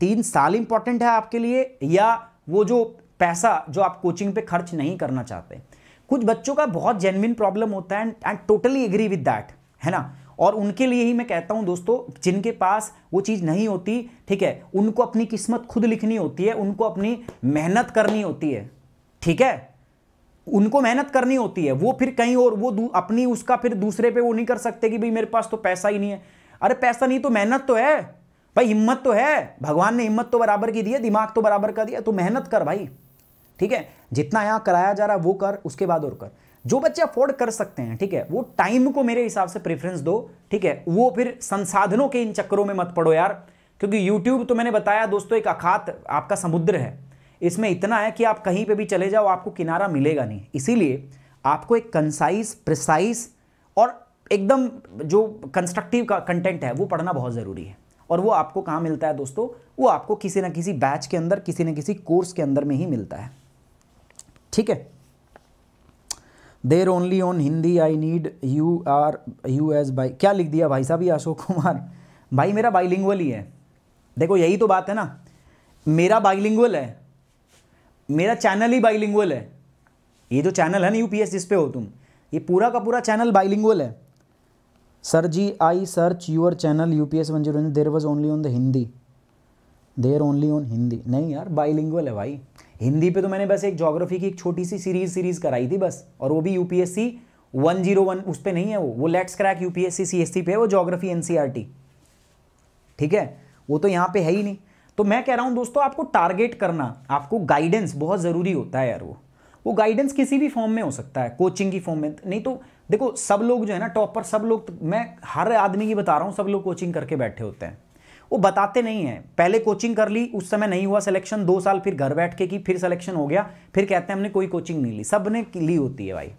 तीन साल इंपॉर्टेंट है आपके लिए या वो जो पैसा जो आप कोचिंग पे खर्च नहीं करना चाहते कुछ बच्चों का बहुत जेनविन प्रॉब्लम होता है and totally agree with that है ना और उनके लिए ही मैं कहता हूँ दोस्तों जिनके पास वो चीज़ नहीं होती ठीक है उनको अपनी किस्मत खुद लिखनी होती है उनको अपनी मेहनत करनी होती है ठीक है उनको मेहनत करनी होती है वो फिर कहीं और वो अपनी उसका फिर दूसरे पे वो नहीं कर सकते कि भाई मेरे पास तो पैसा ही नहीं है अरे पैसा नहीं तो मेहनत तो है भाई हिम्मत तो है भगवान ने हिम्मत तो बराबर की दी है दिमाग तो बराबर का दिया तो मेहनत कर भाई ठीक है जितना यहाँ कराया जा रहा है वो कर उसके बाद और कर जो बच्चे अफोर्ड कर सकते हैं ठीक है वो टाइम को मेरे हिसाब से प्रेफरेंस दो ठीक है वो फिर संसाधनों के इन चक्करों में मत पड़ो यार क्योंकि यूट्यूब तो मैंने बताया दोस्तों एक अखात आपका समुद्र है इसमें इतना है कि आप कहीं पे भी चले जाओ आपको किनारा मिलेगा नहीं इसीलिए आपको एक कंसाइज प्रिसाइज और एकदम जो कंस्ट्रक्टिव का कंटेंट है वो पढ़ना बहुत ज़रूरी है और वो आपको कहाँ मिलता है दोस्तों वो आपको किसी ना किसी बैच के अंदर किसी ना किसी कोर्स के अंदर में ही मिलता है ठीक है there only on Hindi I need you are you S by क्या लिख दिया भाई साहब ये अशोक कुमार भाई मेरा बाइलिंगुअल ही है देखो यही तो बात है ना मेरा बाइलिंगुअल है मेरा चैनल ही बाइलिंगुअल है ये जो चैनल है ना यू पी एस जिस पे हो तुम ये पूरा का पूरा चैनल बाइलिंगुअल है sir ji I search your channel U P S one zero there was only on the Hindi there only on Hindi नहीं यार बाइलिंगुअल है भाई हिंदी पे तो मैंने बस एक जोग्राफी की एक छोटी सी सीरीज सीरीज कराई थी बस और वो भी यूपीएससी 101 उस पर नहीं है वो वो लेट्स क्रैक यूपीएससी सीएससी पे है वो जोग्राफी एनसीईआरटी e ठीक है वो तो यहाँ पे है ही नहीं तो मैं कह रहा हूँ दोस्तों आपको टारगेट करना आपको गाइडेंस बहुत ज़रूरी होता है यार वो वो गाइडेंस किसी भी फॉर्म में हो सकता है कोचिंग की फॉर्म में नहीं तो देखो सब लोग जो है ना टॉप पर सब लोग मैं हर आदमी की बता रहा हूँ सब लोग कोचिंग करके बैठे होते हैं वो बताते नहीं हैं पहले कोचिंग कर ली उस समय नहीं हुआ सिलेक्शन दो साल फिर घर बैठ के की फिर सिलेक्शन हो गया फिर कहते हैं हमने कोई कोचिंग नहीं ली सब ने ली होती है भाई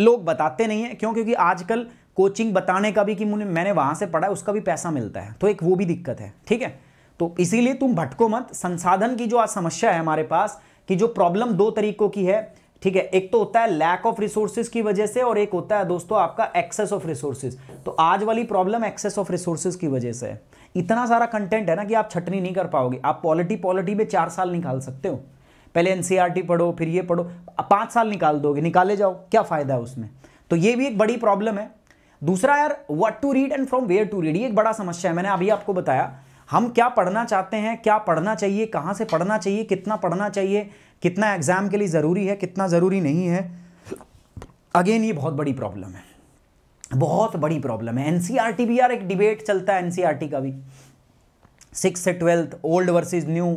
लोग बताते नहीं हैं क्यों क्योंकि आजकल कोचिंग बताने का भी कि मैंने वहाँ से पढ़ा है उसका भी पैसा मिलता है तो एक वो भी दिक्कत है ठीक है तो इसीलिए तुम भटको मत संसाधन की जो आज समस्या है हमारे पास कि जो प्रॉब्लम दो तरीकों की है ठीक है एक तो होता है लैक ऑफ रिसोर्सेज की वजह से और एक होता है दोस्तों आपका एक्सेस ऑफ रिसोर्सेज तो आज वाली प्रॉब्लम एक्सेस ऑफ रिसोर्सेज की वजह से है इतना सारा कंटेंट है ना कि आप छटनी नहीं कर पाओगे आप पॉलिटी पॉलिटी में चार साल निकाल सकते हो पहले एन e पढ़ो फिर ये पढ़ो पाँच साल निकाल दोगे निकाले जाओ क्या फ़ायदा है उसमें तो ये भी एक बड़ी प्रॉब्लम है दूसरा यार what to read and from where to read ये एक बड़ा समस्या है मैंने अभी आपको बताया हम क्या पढ़ना चाहते हैं क्या पढ़ना चाहिए कहाँ से पढ़ना चाहिए कितना पढ़ना चाहिए कितना एग्ज़ाम के लिए ज़रूरी है कितना ज़रूरी नहीं है अगेन ये बहुत बड़ी प्रॉब्लम है बहुत बड़ी प्रॉब्लम है एन e भी यार एक डिबेट चलता है एन e का भी सिक्स से ट्वेल्थ ओल्ड वर्सेज न्यू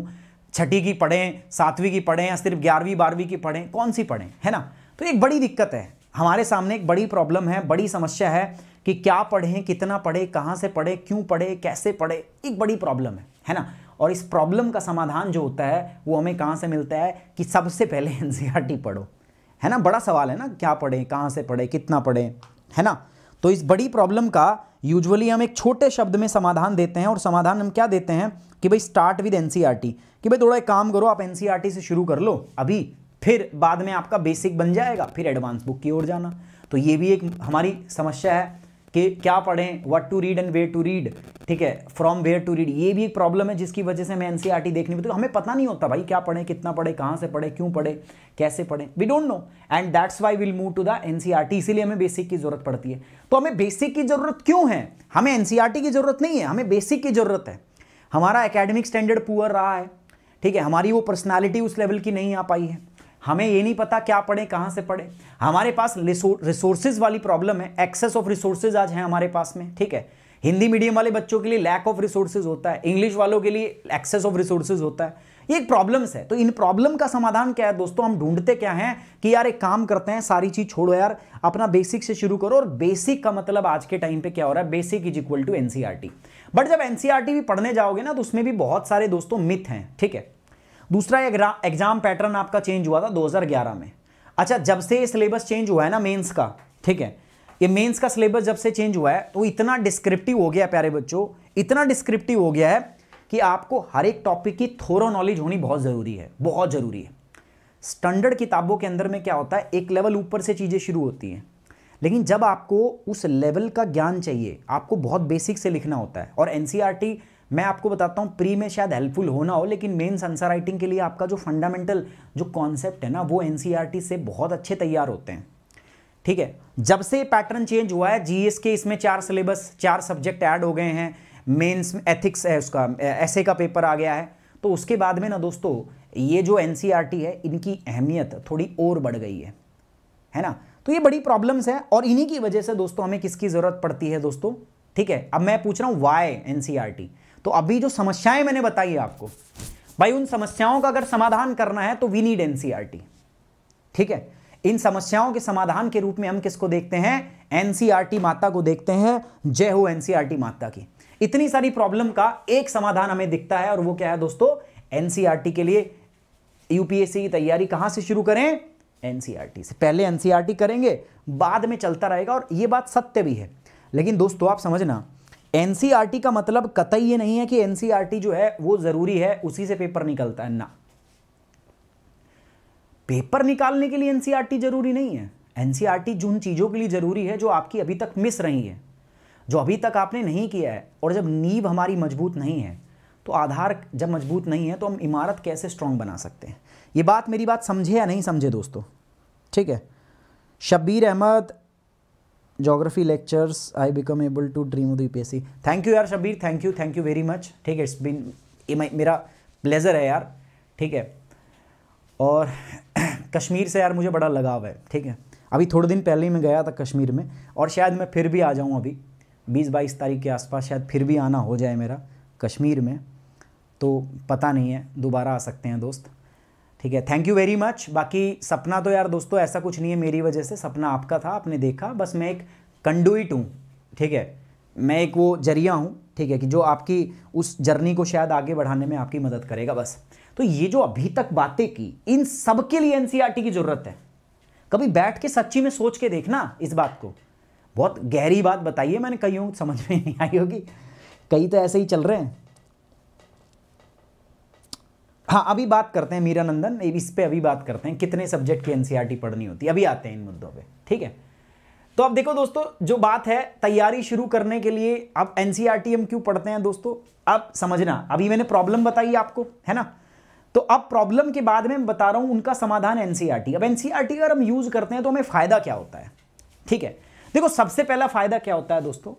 छठी की पढ़ें सातवीं की पढ़ें या सिर्फ ग्यारहवीं बारहवीं की पढ़ें कौन सी पढ़ें है ना तो एक बड़ी दिक्कत है हमारे सामने एक बड़ी प्रॉब्लम है बड़ी समस्या है कि क्या पढ़ें कितना पढ़े कहाँ से पढ़े क्यों पढ़े कैसे पढ़े एक बड़ी प्रॉब्लम है है ना और इस प्रॉब्लम का समाधान जो होता है वो हमें कहाँ से मिलता है कि सबसे पहले एन e पढ़ो है ना बड़ा सवाल है ना क्या पढ़ें कहाँ से पढ़े कितना पढ़ें है ना तो इस बड़ी प्रॉब्लम का यूजुअली हम एक छोटे शब्द में समाधान देते हैं और समाधान हम क्या देते हैं कि भाई स्टार्ट विद एन कि भाई थोड़ा एक काम करो आप एन e से शुरू कर लो अभी फिर बाद में आपका बेसिक बन जाएगा फिर एडवांस बुक की ओर जाना तो ये भी एक हमारी समस्या है कि क्या पढ़ें what to read and way to read ठीक है फ्रॉम वेयर टू रीड ये भी एक प्रॉब्लम है जिसकी वजह से हमें एनसीआरटी e देखनी पड़ती तो हमें पता नहीं होता भाई क्या पढ़े कितना पढ़े कहाँ से पढ़े क्यों पढ़े कैसे पढ़े we don't know and that's why will move to the NCERT इसीलिए हमें बेसिक की जरूरत पड़ती है तो हमें बेसिक की जरूरत क्यों है हमें एनसीआरटी e की जरूरत नहीं है हमें बेसिक की जरूरत है हमारा एकेडमिक स्टैंडर्ड पुअर रहा है ठीक है हमारी वो पर्सनैलिटी उस लेवल की नहीं आ पाई है हमें ये नहीं पता क्या पढ़े कहाँ से पढ़े हमारे पास रिसोर्सेज वाली प्रॉब्लम है एक्सेस ऑफ रिसोर्सेज आज है हमारे पास में ठीक है हिंदी मीडियम वाले बच्चों के लिए लैक ऑफ रिसोर्सेज होता है इंग्लिश वालों के लिए एक्सेस ऑफ रिसोर्सेज होता है ये एक प्रॉब्लम्स है तो इन प्रॉब्लम का समाधान क्या है दोस्तों हम ढूंढते क्या हैं कि यार एक काम करते हैं सारी चीज छोड़ो यार अपना बेसिक से शुरू करो और बेसिक का मतलब आज के टाइम पे क्या हो रहा है basic is equal to NCERT but जब एनसीआरटी e भी पढ़ने जाओगे ना तो उसमें भी बहुत सारे दोस्तों मिथ हैं ठीक है दूसरा एग्जाम पैटर्न आपका चेंज हुआ था दो में अच्छा जब से ये सिलेबस चेंज हुआ है ना मेन्स का ठीक है ये मेंस का सिलेबस जब से चेंज हुआ है तो इतना डिस्क्रिप्टिव हो गया प्यारे बच्चों इतना डिस्क्रिप्टिव हो गया है कि आपको हर एक टॉपिक की थोरो नॉलेज होनी बहुत ज़रूरी है बहुत ज़रूरी है स्टैंडर्ड किताबों के अंदर में क्या होता है एक लेवल ऊपर से चीज़ें शुरू होती हैं लेकिन जब आपको उस लेवल का ज्ञान चाहिए आपको बहुत बेसिक से लिखना होता है और एन e मैं आपको बताता हूँ प्री में शायद हेल्पफुल होना हो लेकिन मेन्स आंसर राइटिंग के लिए आपका जो फंडामेंटल जो कॉन्सेप्ट है ना वो एन e से बहुत अच्छे तैयार होते हैं ठीक है जब से पैटर्न चेंज हुआ है जीएस के इसमें चार सिलेबस चार सब्जेक्ट ऐड हो गए हैं मेंस एथिक्स है उसका ऐसे का पेपर आ गया है तो उसके बाद में ना दोस्तों ये जो एन e है इनकी अहमियत थोड़ी और बढ़ गई है है ना तो ये बड़ी प्रॉब्लम्स है और इन्हीं की वजह से दोस्तों हमें किसकी ज़रूरत पड़ती है दोस्तों ठीक है अब मैं पूछ रहा हूं वाई एन तो अभी जो समस्याएं मैंने बताई आपको भाई उन समस्याओं का अगर समाधान करना है तो वी नीड एनसीआरटी ठीक है इन समस्याओं के समाधान के रूप में हम किसको देखते हैं एनसीआरटी e माता को देखते हैं जय हो एनसीआरटी e माता की इतनी सारी प्रॉब्लम का एक समाधान हमें दिखता है और वो क्या है दोस्तों एनसीआरटी e के लिए यूपीएससी की तैयारी कहां से शुरू करें एनसीआरटी से पहले एनसीआरटी करेंगे बाद में चलता रहेगा और ये बात सत्य भी है लेकिन दोस्तों आप समझना एनसीआरटी का मतलब कतई ये नहीं है कि एनसीआरटी जो है वो ज़रूरी है उसी से पेपर निकलता है ना पेपर निकालने के लिए एनसीईआरटी जरूरी नहीं है एनसीईआरटी जिन चीज़ों के लिए ज़रूरी है जो आपकी अभी तक मिस रही है जो अभी तक आपने नहीं किया है और जब नींव हमारी मजबूत नहीं है तो आधार जब मजबूत नहीं है तो हम इमारत कैसे स्ट्रांग बना सकते हैं ये बात मेरी बात समझे या नहीं समझे दोस्तों ठीक है Shabbir Ahmad geography lectures I become able to dream of UPSC thank you यार Shabbir thank you thank you very much ठीक है इट्स बिन मेरा प्लेजर है यार ठीक है और कश्मीर से यार मुझे बड़ा लगाव है ठीक है अभी थोड़े दिन पहले ही मैं गया था कश्मीर में और शायद मैं फिर भी आ जाऊँ अभी बीस बाईस तारीख के आसपास शायद फिर भी आना हो जाए मेरा कश्मीर में तो पता नहीं है दोबारा आ सकते हैं दोस्त ठीक है थैंक यू वेरी मच बाकी सपना तो यार दोस्तों ऐसा कुछ नहीं है मेरी वजह से सपना आपका था आपने देखा बस मैं एक कंडुइट हूँ ठीक है मैं एक वो जरिया हूँ ठीक है कि जो आपकी उस जर्नी को शायद आगे बढ़ाने में आपकी मदद करेगा बस तो ये जो अभी तक बातें की इन सब के लिए एनसीईआरटी e की जरूरत है कभी बैठ के सच्ची में सोच के देखना इस बात को बहुत गहरी बात बताई है मैंने हूं समझ में नहीं आई होगी कई तो ऐसे ही चल रहे हैं हाँ अभी बात करते हैं मीरा नंदन इस पर अभी बात करते हैं कितने सब्जेक्ट की एनसीईआरटी e पढ़नी होती है अभी आते हैं इन मुद्दों पे ठीक है तो अब देखो दोस्तों जो बात है तैयारी शुरू करने के लिए अब एनसीईआरटी e हम क्यों पढ़ते हैं दोस्तों अब समझना अभी मैंने प्रॉब्लम बताई आपको है ना तो अब प्रॉब्लम के बाद में बता रहा हूं उनका समाधान एनसीआरटी e अब एनसीआरटी e अगर हम यूज करते हैं तो हमें फायदा क्या होता है ठीक है देखो सबसे पहला फायदा क्या होता है दोस्तों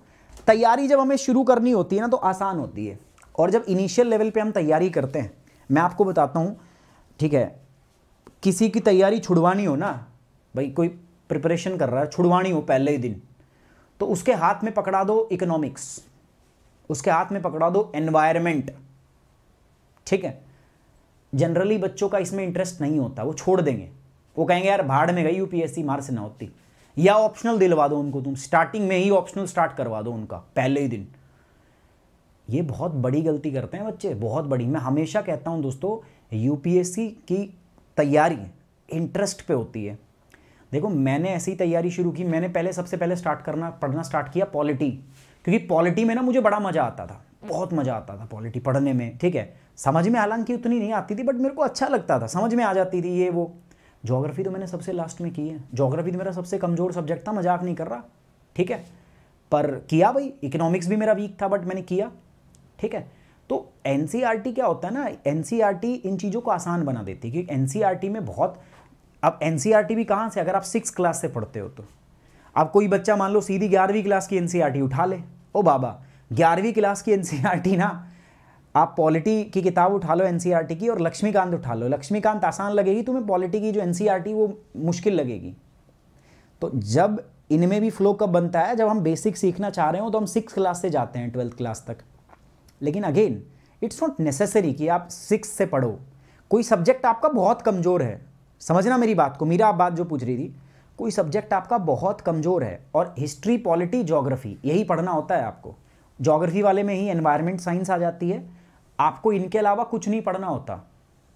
तैयारी जब हमें शुरू करनी होती है ना तो आसान होती है और जब इनिशियल लेवल पे हम तैयारी करते हैं मैं आपको बताता हूँ ठीक है किसी की तैयारी छुड़वानी हो ना भाई कोई प्रिपरेशन कर रहा है छुड़वानी हो पहले ही दिन तो उसके हाथ में पकड़ा दो इकोनॉमिक्स उसके हाथ में पकड़ा दो एनवायरमेंट ठीक है जनरली बच्चों का इसमें इंटरेस्ट नहीं होता वो छोड़ देंगे वो कहेंगे यार भाड़ में गई यूपीएससी मार से ना होती या ऑप्शनल दिलवा दो उनको तुम स्टार्टिंग में ही ऑप्शनल स्टार्ट करवा दो उनका पहले ही दिन ये बहुत बड़ी गलती करते हैं बच्चे बहुत बड़ी मैं हमेशा कहता हूँ दोस्तों यूपीएससी की तैयारी इंटरेस्ट पे होती है देखो मैंने ऐसी तैयारी शुरू की मैंने पहले सबसे पहले स्टार्ट करना पढ़ना स्टार्ट किया पॉलिटी क्योंकि पॉलिटी में ना मुझे बड़ा मज़ा आता था बहुत मज़ा आता था पॉलिटी पढ़ने में ठीक है समझ में हालांकि उतनी नहीं आती थी बट मेरे को अच्छा लगता था समझ में आ जाती थी ये वो जोग्राफ़ी तो मैंने सबसे लास्ट में की है जोग्राफ़ी तो मेरा सबसे कमज़ोर सब्जेक्ट था मजाक नहीं कर रहा ठीक है पर किया भाई इकोनॉमिक्स भी मेरा वीक था बट मैंने किया ठीक है तो एन e क्या होता है ना एन e इन चीज़ों को आसान बना देती है क्योंकि एन e में बहुत अब एन भी कहाँ से अगर आप सिक्स क्लास से पढ़ते हो तो अब कोई बच्चा मान लो सीधी ग्यारहवीं क्लास की एन उठा ले ओ बाबा ग्यारहवीं क्लास की एनसीईआरटी e ना आप पॉलिटी की किताब उठा लो एनसीईआरटी e की और लक्ष्मीकांत उठा लो लक्ष्मीकांत आसान लगेगी तुम्हें पॉलिटी की जो एनसीईआरटी e वो मुश्किल लगेगी तो जब इनमें भी फ्लो कब बनता है जब हम बेसिक सीखना चाह रहे हो तो हम सिक्स क्लास से जाते हैं ट्वेल्थ क्लास तक लेकिन अगेन इट्स नॉट नेसेसरी कि आप सिक्स से पढ़ो कोई सब्जेक्ट आपका बहुत कमज़ोर है समझना मेरी बात को मीरा आप बात जो पूछ रही थी कोई सब्जेक्ट आपका बहुत कमज़ोर है और हिस्ट्री पॉलिटी जोग्राफी यही पढ़ना होता है आपको जोग्राफ़ी वाले में ही एनवायरमेंट साइंस आ जाती है आपको इनके अलावा कुछ नहीं पढ़ना होता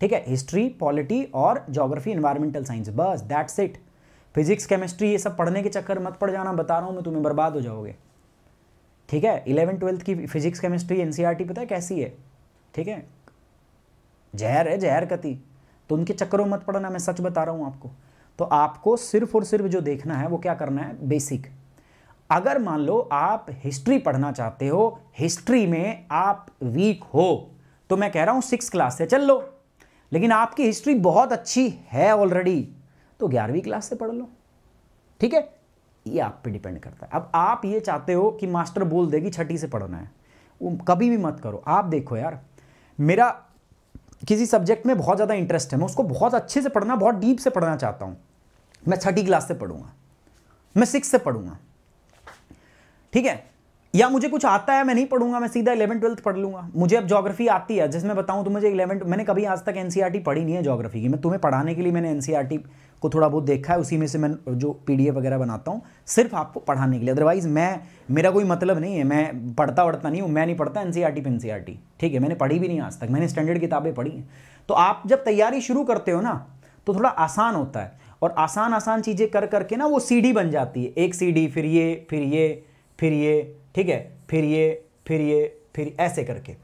ठीक है हिस्ट्री पॉलिटी और जोग्राफ़ी इन्वायरमेंटल साइंस बस दैट्स इट फिजिक्स केमिस्ट्री ये सब पढ़ने के चक्कर मत पड़ जाना बता रहा हूँ मैं तुम्हें बर्बाद हो जाओगे ठीक है इलेवन ट्वेल्थ की फिजिक्स केमिस्ट्री एन पता है कैसी है ठीक है जहर है जहर कति तो उनके चक्करों मत पड़ना मैं सच बता रहा हूँ आपको तो आपको सिर्फ और सिर्फ जो देखना है वो क्या करना है बेसिक अगर मान लो आप हिस्ट्री पढ़ना चाहते हो हिस्ट्री में आप वीक हो तो मैं कह रहा हूं सिक्स क्लास से चल लो लेकिन आपकी हिस्ट्री बहुत अच्छी है ऑलरेडी तो ग्यारहवीं क्लास से पढ़ लो ठीक है ये आप पे डिपेंड करता है अब आप ये चाहते हो कि मास्टर बोल देगी छठी से पढ़ना है वो कभी भी मत करो आप देखो यार मेरा किसी सब्जेक्ट में बहुत ज़्यादा इंटरेस्ट है मैं उसको बहुत अच्छे से पढ़ना बहुत डीप से पढ़ना चाहता हूँ मैं छठी क्लास से पढ़ूंगा मैं सिक्स से पढ़ूंगा ठीक है या मुझे कुछ आता है मैं नहीं पढ़ूंगा मैं सीधा इलेवन ट्वेल्थ पढ़ लूंगा मुझे अब जोग्राफी आती है जिसमें बताऊं तो मुझे इलेवन मैंने कभी आज तक एनसीईआरटी e पढ़ी नहीं है जोग्राफी की मैं तुम्हें पढ़ाने के लिए मैंने एनसीईआरटी e को थोड़ा बहुत देखा है उसी में से मैं जो पीडीएफ वगैरह बनाता हूँ सिर्फ आपको पढ़ाने के लिए अदरवाइज मैं मेरा कोई मतलब नहीं है मैं पढ़ता वढ़ता नहीं हूँ मैं नहीं पढ़ता एन सी आर टी ठीक है मैंने पढ़ी भी नहीं आज तक मैंने स्टैंडर्ड किताबें पढ़ी हैं तो आप जब तैयारी शुरू करते हो ना तो थोड़ा आसान होता है और आसान आसान चीज़ें कर करके ना वो सी बन जाती है एक सी फिर ये फिर ये फिर ये ठीक है फिर ये फिर ये फिर ऐसे करके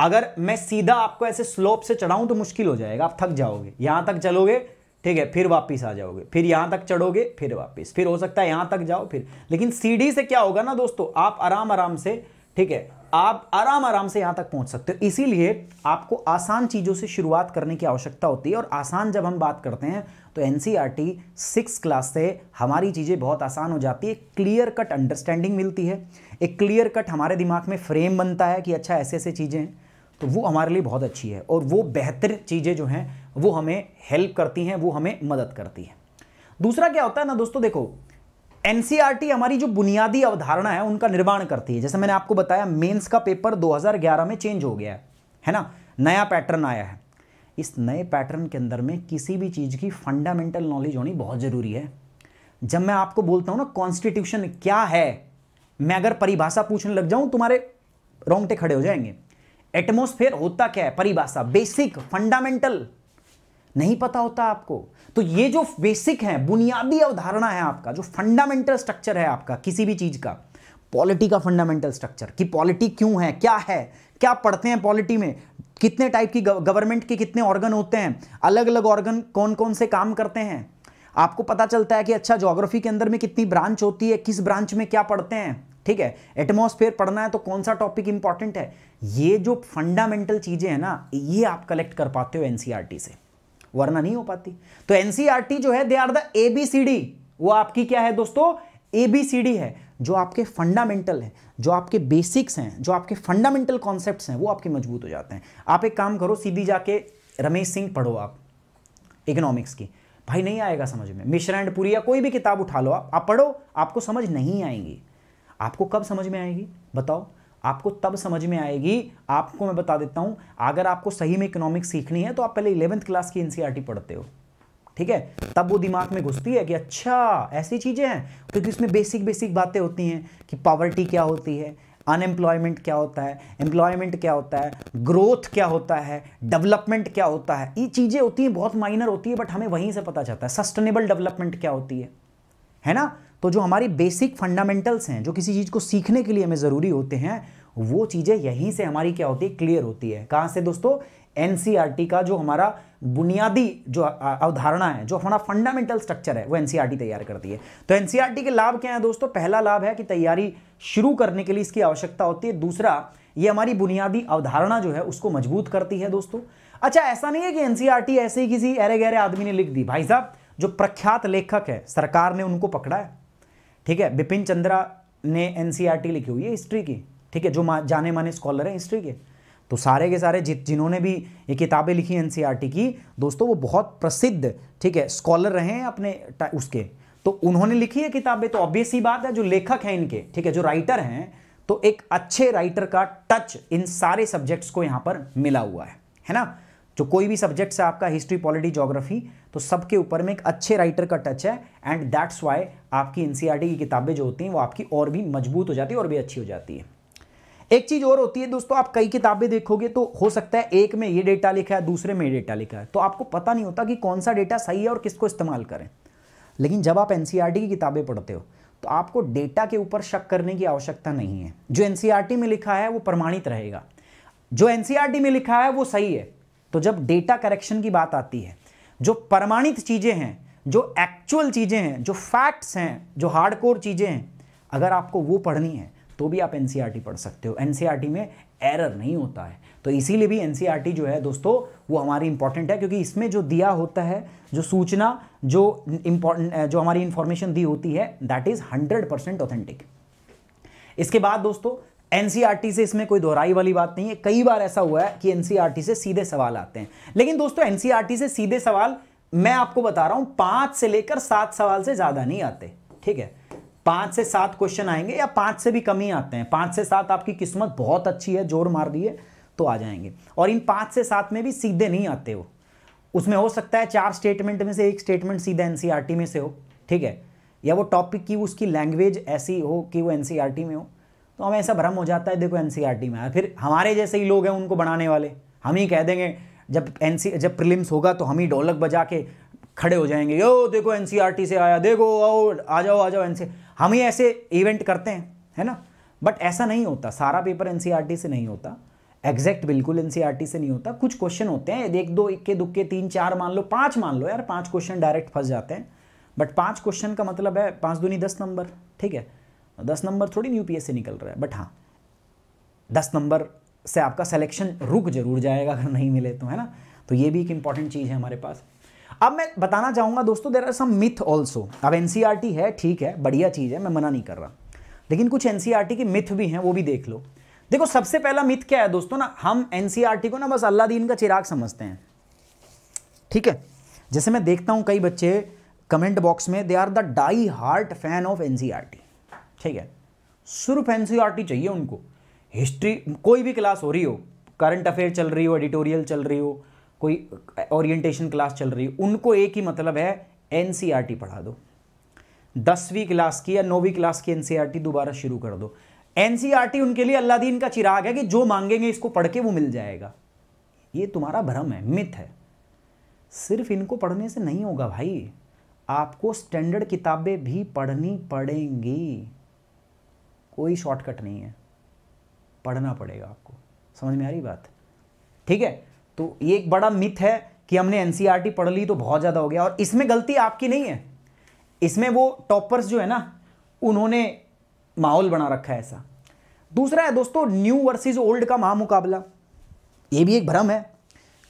अगर मैं सीधा आपको ऐसे स्लोप से चढ़ाऊं तो मुश्किल हो जाएगा आप थक जाओगे यहां तक चलोगे ठीक है फिर वापस आ जाओगे फिर यहां तक चढ़ोगे फिर वापस फिर हो सकता है यहां तक जाओ फिर लेकिन सीढ़ी से क्या होगा ना दोस्तों आप आराम आराम से ठीक है आप आराम आराम से यहां तक पहुँच सकते हो इसीलिए आपको आसान चीज़ों से शुरुआत करने की आवश्यकता होती है और आसान जब हम बात करते हैं तो N C R T six class से हमारी चीज़ें बहुत आसान हो जाती है क्लियर कट अंडरस्टैंडिंग मिलती है एक क्लियर कट हमारे दिमाग में फ्रेम बनता है कि अच्छा ऐसे ऐसे चीज़ें हैं तो वो हमारे लिए बहुत अच्छी है और वो बेहतर चीज़ें जो हैं वो हमें हेल्प करती हैं वो हमें मदद करती हैं दूसरा क्या होता है ना दोस्तों देखो एनसीईआरटी हमारी जो बुनियादी अवधारणा है उनका निर्माण करती है जैसे मैंने आपको बताया मेंस का पेपर 2011 में चेंज हो गया है है ना नया पैटर्न आया है इस नए पैटर्न के अंदर में किसी भी चीज़ की फंडामेंटल नॉलेज होनी बहुत ज़रूरी है जब मैं आपको बोलता हूं ना कॉन्स्टिट्यूशन क्या है मैं अगर परिभाषा पूछने लग जाऊं तुम्हारे रोंगटे खड़े हो जाएंगे एटमोस्फेयर होता क्या है परिभाषा बेसिक फंडामेंटल नहीं पता होता आपको तो ये जो बेसिक है बुनियादी अवधारणा है आपका जो फंडामेंटल स्ट्रक्चर है आपका किसी भी चीज़ का पॉलिटी का फंडामेंटल स्ट्रक्चर कि पॉलिटी क्यों है क्या है क्या पढ़ते हैं पॉलिटी में कितने टाइप की गवर्नमेंट के कितने ऑर्गन होते हैं अलग अलग ऑर्गन कौन कौन से काम करते हैं आपको पता चलता है कि अच्छा जोग्राफी के अंदर में कितनी ब्रांच होती है किस ब्रांच में क्या पढ़ते हैं ठीक है एटमोसफेयर पढ़ना है तो कौन सा टॉपिक इंपॉर्टेंट है ये जो फंडामेंटल चीज़ें हैं ना ये आप कलेक्ट कर पाते हो एनसीआरटी e से वरना नहीं हो पाती तो एनसीईआरटी e जो है दे आर द एबीसीडी वो आपकी क्या है दोस्तों एबीसीडी है जो आपके फंडामेंटल है जो आपके बेसिक्स हैं जो आपके फंडामेंटल कॉन्सेप्ट हैं वो आपके मजबूत हो जाते हैं आप एक काम करो सीधी जाके रमेश सिंह पढ़ो आप इकोनॉमिक्स की भाई नहीं आएगा समझ में मिश्रा एंड पुरी या कोई भी किताब उठा लो आप पढ़ो आपको समझ नहीं आएंगी आपको कब समझ में आएगी बताओ आपको तब समझ में आएगी आपको मैं बता देता हूं अगर आपको सही में इकोनॉमिक्स सीखनी है तो आप पहले इलेवंथ क्लास की एनसीआरटी e पढ़ते हो ठीक है तब वो दिमाग में घुसती है कि अच्छा ऐसी चीज़ें हैं क्योंकि इसमें बेसिक बेसिक बातें होती हैं कि पॉवर्टी क्या होती है अनएम्प्लॉयमेंट क्या होता है एम्प्लॉयमेंट क्या होता है ग्रोथ क्या होता है डेवलपमेंट क्या होता है ये चीज़ें होती हैं बहुत माइनर होती है बट हमें वहीं से पता चलता है सस्टेनेबल डेवलपमेंट क्या होती है है ना तो जो हमारी बेसिक फंडामेंटल्स हैं जो किसी चीज़ को सीखने के लिए हमें ज़रूरी होते हैं वो चीज़ें यहीं से हमारी क्या होती है क्लियर होती है कहाँ से दोस्तों एन e का जो हमारा बुनियादी जो अवधारणा है जो हमारा फंडामेंटल स्ट्रक्चर है वो एन e तैयार करती है तो एन e के लाभ क्या है दोस्तों पहला लाभ है कि तैयारी शुरू करने के लिए इसकी आवश्यकता होती है दूसरा ये हमारी बुनियादी अवधारणा जो है उसको मजबूत करती है दोस्तों अच्छा ऐसा नहीं है कि एन ऐसे ही किसी अरे गहरे आदमी ने लिख दी भाई साहब जो प्रख्यात लेखक है सरकार ने उनको पकड़ा है ठीक है बिपिन चंद्रा ने एन e लिखी हुई है हिस्ट्री की ठीक है जो जाने माने स्कॉलर हैं हिस्ट्री के तो सारे के सारे जिन्होंने भी ये किताबें लिखी एन e की दोस्तों वो बहुत प्रसिद्ध ठीक है स्कॉलर रहे हैं अपने उसके तो उन्होंने लिखी है किताबें तो ऑब्वियस ही बात है जो लेखक हैं इनके ठीक है जो राइटर हैं तो एक अच्छे राइटर का टच इन सारे सब्जेक्ट्स को यहाँ पर मिला हुआ है है ना जो कोई भी सब्जेक्ट है आपका हिस्ट्री पॉलिटी जोग्राफी तो सबके ऊपर में एक अच्छे राइटर का टच है एंड दैट्स वाई आपकी एनसीआरटी e की किताबें जो होती हैं वो आपकी और भी मजबूत हो जाती है और भी अच्छी हो जाती है एक चीज़ और होती है दोस्तों आप कई किताबें देखोगे तो हो सकता है एक में ये डेटा लिखा है दूसरे में ये डेटा लिखा है तो आपको पता नहीं होता कि कौन सा डेटा सही है और किसको इस्तेमाल करें लेकिन जब आप एनसीआरटी e की किताबें पढ़ते हो तो आपको डेटा के ऊपर शक करने की आवश्यकता नहीं है जो एनसीआरटी e में लिखा है वो प्रमाणित रहेगा जो एनसीआरटी में लिखा है वो सही है तो जब डेटा करेक्शन की बात आती है जो प्रमाणित चीज़ें हैं जो एक्चुअल चीज़ें हैं जो फैक्ट्स हैं जो हार्डकोर चीज़ें हैं अगर आपको वो पढ़नी है तो भी आप एनसीईआरटी e पढ़ सकते हो एनसीईआरटी e में एरर नहीं होता है तो इसीलिए भी एनसीईआरटी e जो है दोस्तों वो हमारी इंपॉर्टेंट है क्योंकि इसमें जो दिया होता है जो सूचना जो इंपॉर्टेंट जो हमारी इंफॉर्मेशन दी होती है that is hundred percent authentic इसके बाद दोस्तों एनसीईआरटी से इसमें कोई दोहराई वाली बात नहीं है कई बार ऐसा हुआ है कि एनसीईआरटी से सीधे सवाल आते हैं लेकिन दोस्तों एनसीईआरटी से सीधे सवाल मैं आपको बता रहा हूं पांच से लेकर सात सवाल से ज्यादा नहीं आते ठीक है पांच से सात क्वेश्चन आएंगे या पांच से भी कम ही आते हैं पांच से सात आपकी किस्मत बहुत अच्छी है जोर मार दी है तो आ जाएंगे और इन पांच से सात में भी सीधे नहीं आते हो उसमें हो सकता है चार स्टेटमेंट में से एक स्टेटमेंट सीधा एनसीईआरटी में से हो ठीक है या वो टॉपिक की उसकी लैंग्वेज ऐसी हो कि वो एनसीईआरटी में हो तो हमें ऐसा भ्रम हो जाता है देखो एन e में फिर हमारे जैसे ही लोग हैं उनको बनाने वाले हम ही कह देंगे जब एन जब प्रिलिम्स होगा तो हम ही ढोलक बजा के खड़े हो जाएंगे यो देखो एन e से आया देखो आओ आ जाओ आ जाओ एन e हम ही ऐसे इवेंट करते हैं है ना बट ऐसा नहीं होता सारा पेपर एन से नहीं होता एग्जैक्ट बिल्कुल एन से नहीं होता कुछ क्वेश्चन होते हैं एक दो इक्के दुक्के तीन चार मान लो पाँच मान लो यार पाँच क्वेश्चन डायरेक्ट फंस जाते हैं बट पाँच क्वेश्चन का मतलब है पाँच दूनी दस नंबर ठीक है दस नंबर थोड़ी यूपीएस से निकल रहा है बट हाँ दस नंबर से आपका सिलेक्शन रुक जरूर जाएगा अगर नहीं मिले तो है ना तो ये भी एक इंपॉर्टेंट चीज़ है हमारे पास अब मैं बताना चाहूंगा दोस्तों there are some myth also अब एन e है ठीक है बढ़िया चीज़ है मैं मना नहीं कर रहा लेकिन कुछ एनसीआर e के मिथ भी हैं वो भी देख लो देखो सबसे पहला मिथ क्या है दोस्तों ना हम एनसीआर e को ना बस अल्लाह दीन का चिराग समझते हैं ठीक है जैसे मैं देखता हूं कई बच्चे कमेंट बॉक्स में they are the die hard fan of NCR ठीक है सिर्फ एन e चाहिए उनको हिस्ट्री कोई भी क्लास हो रही हो करंट अफेयर चल रही हो एडिटोरियल चल रही हो कोई ओरिएंटेशन क्लास चल रही हो उनको एक ही मतलब है एन e पढ़ा दो दसवीं क्लास की या नौवीं क्लास की एन e दोबारा शुरू कर दो एन उनके लिए अल्लाह दिन का चिराग है कि जो मांगेंगे इसको पढ़ के वो मिल जाएगा ये तुम्हारा भ्रम है मिथ है सिर्फ इनको पढ़ने से नहीं होगा भाई आपको स्टैंडर्ड किताबें भी पढ़नी पड़ेंगी कोई शॉर्टकट नहीं है पढ़ना पड़ेगा आपको समझ में आ रही बात ठीक है तो ये एक बड़ा मिथ है कि हमने एनसीईआरटी e पढ़ ली तो बहुत ज़्यादा हो गया और इसमें गलती आपकी नहीं है इसमें वो टॉपर्स जो है ना उन्होंने माहौल बना रखा है ऐसा दूसरा है दोस्तों न्यू वर्सेस ओल्ड का महामुकाबला ये भी एक भ्रम है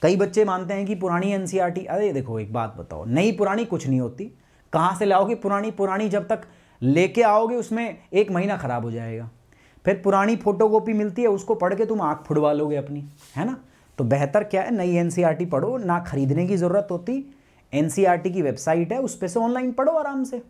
कई बच्चे मानते हैं कि पुरानी एन e अरे देखो एक बात बताओ नई पुरानी कुछ नहीं होती कहाँ से लाओगे पुरानी पुरानी जब तक लेके आओगे उसमें एक महीना ख़राब हो जाएगा फिर पुरानी फोटोकॉपी मिलती है उसको पढ़ के तुम आँख फुड़वा लोगे अपनी है ना तो बेहतर क्या है नई एन e पढ़ो ना ख़रीदने की ज़रूरत होती एन e की वेबसाइट है उस पर से ऑनलाइन पढ़ो आराम से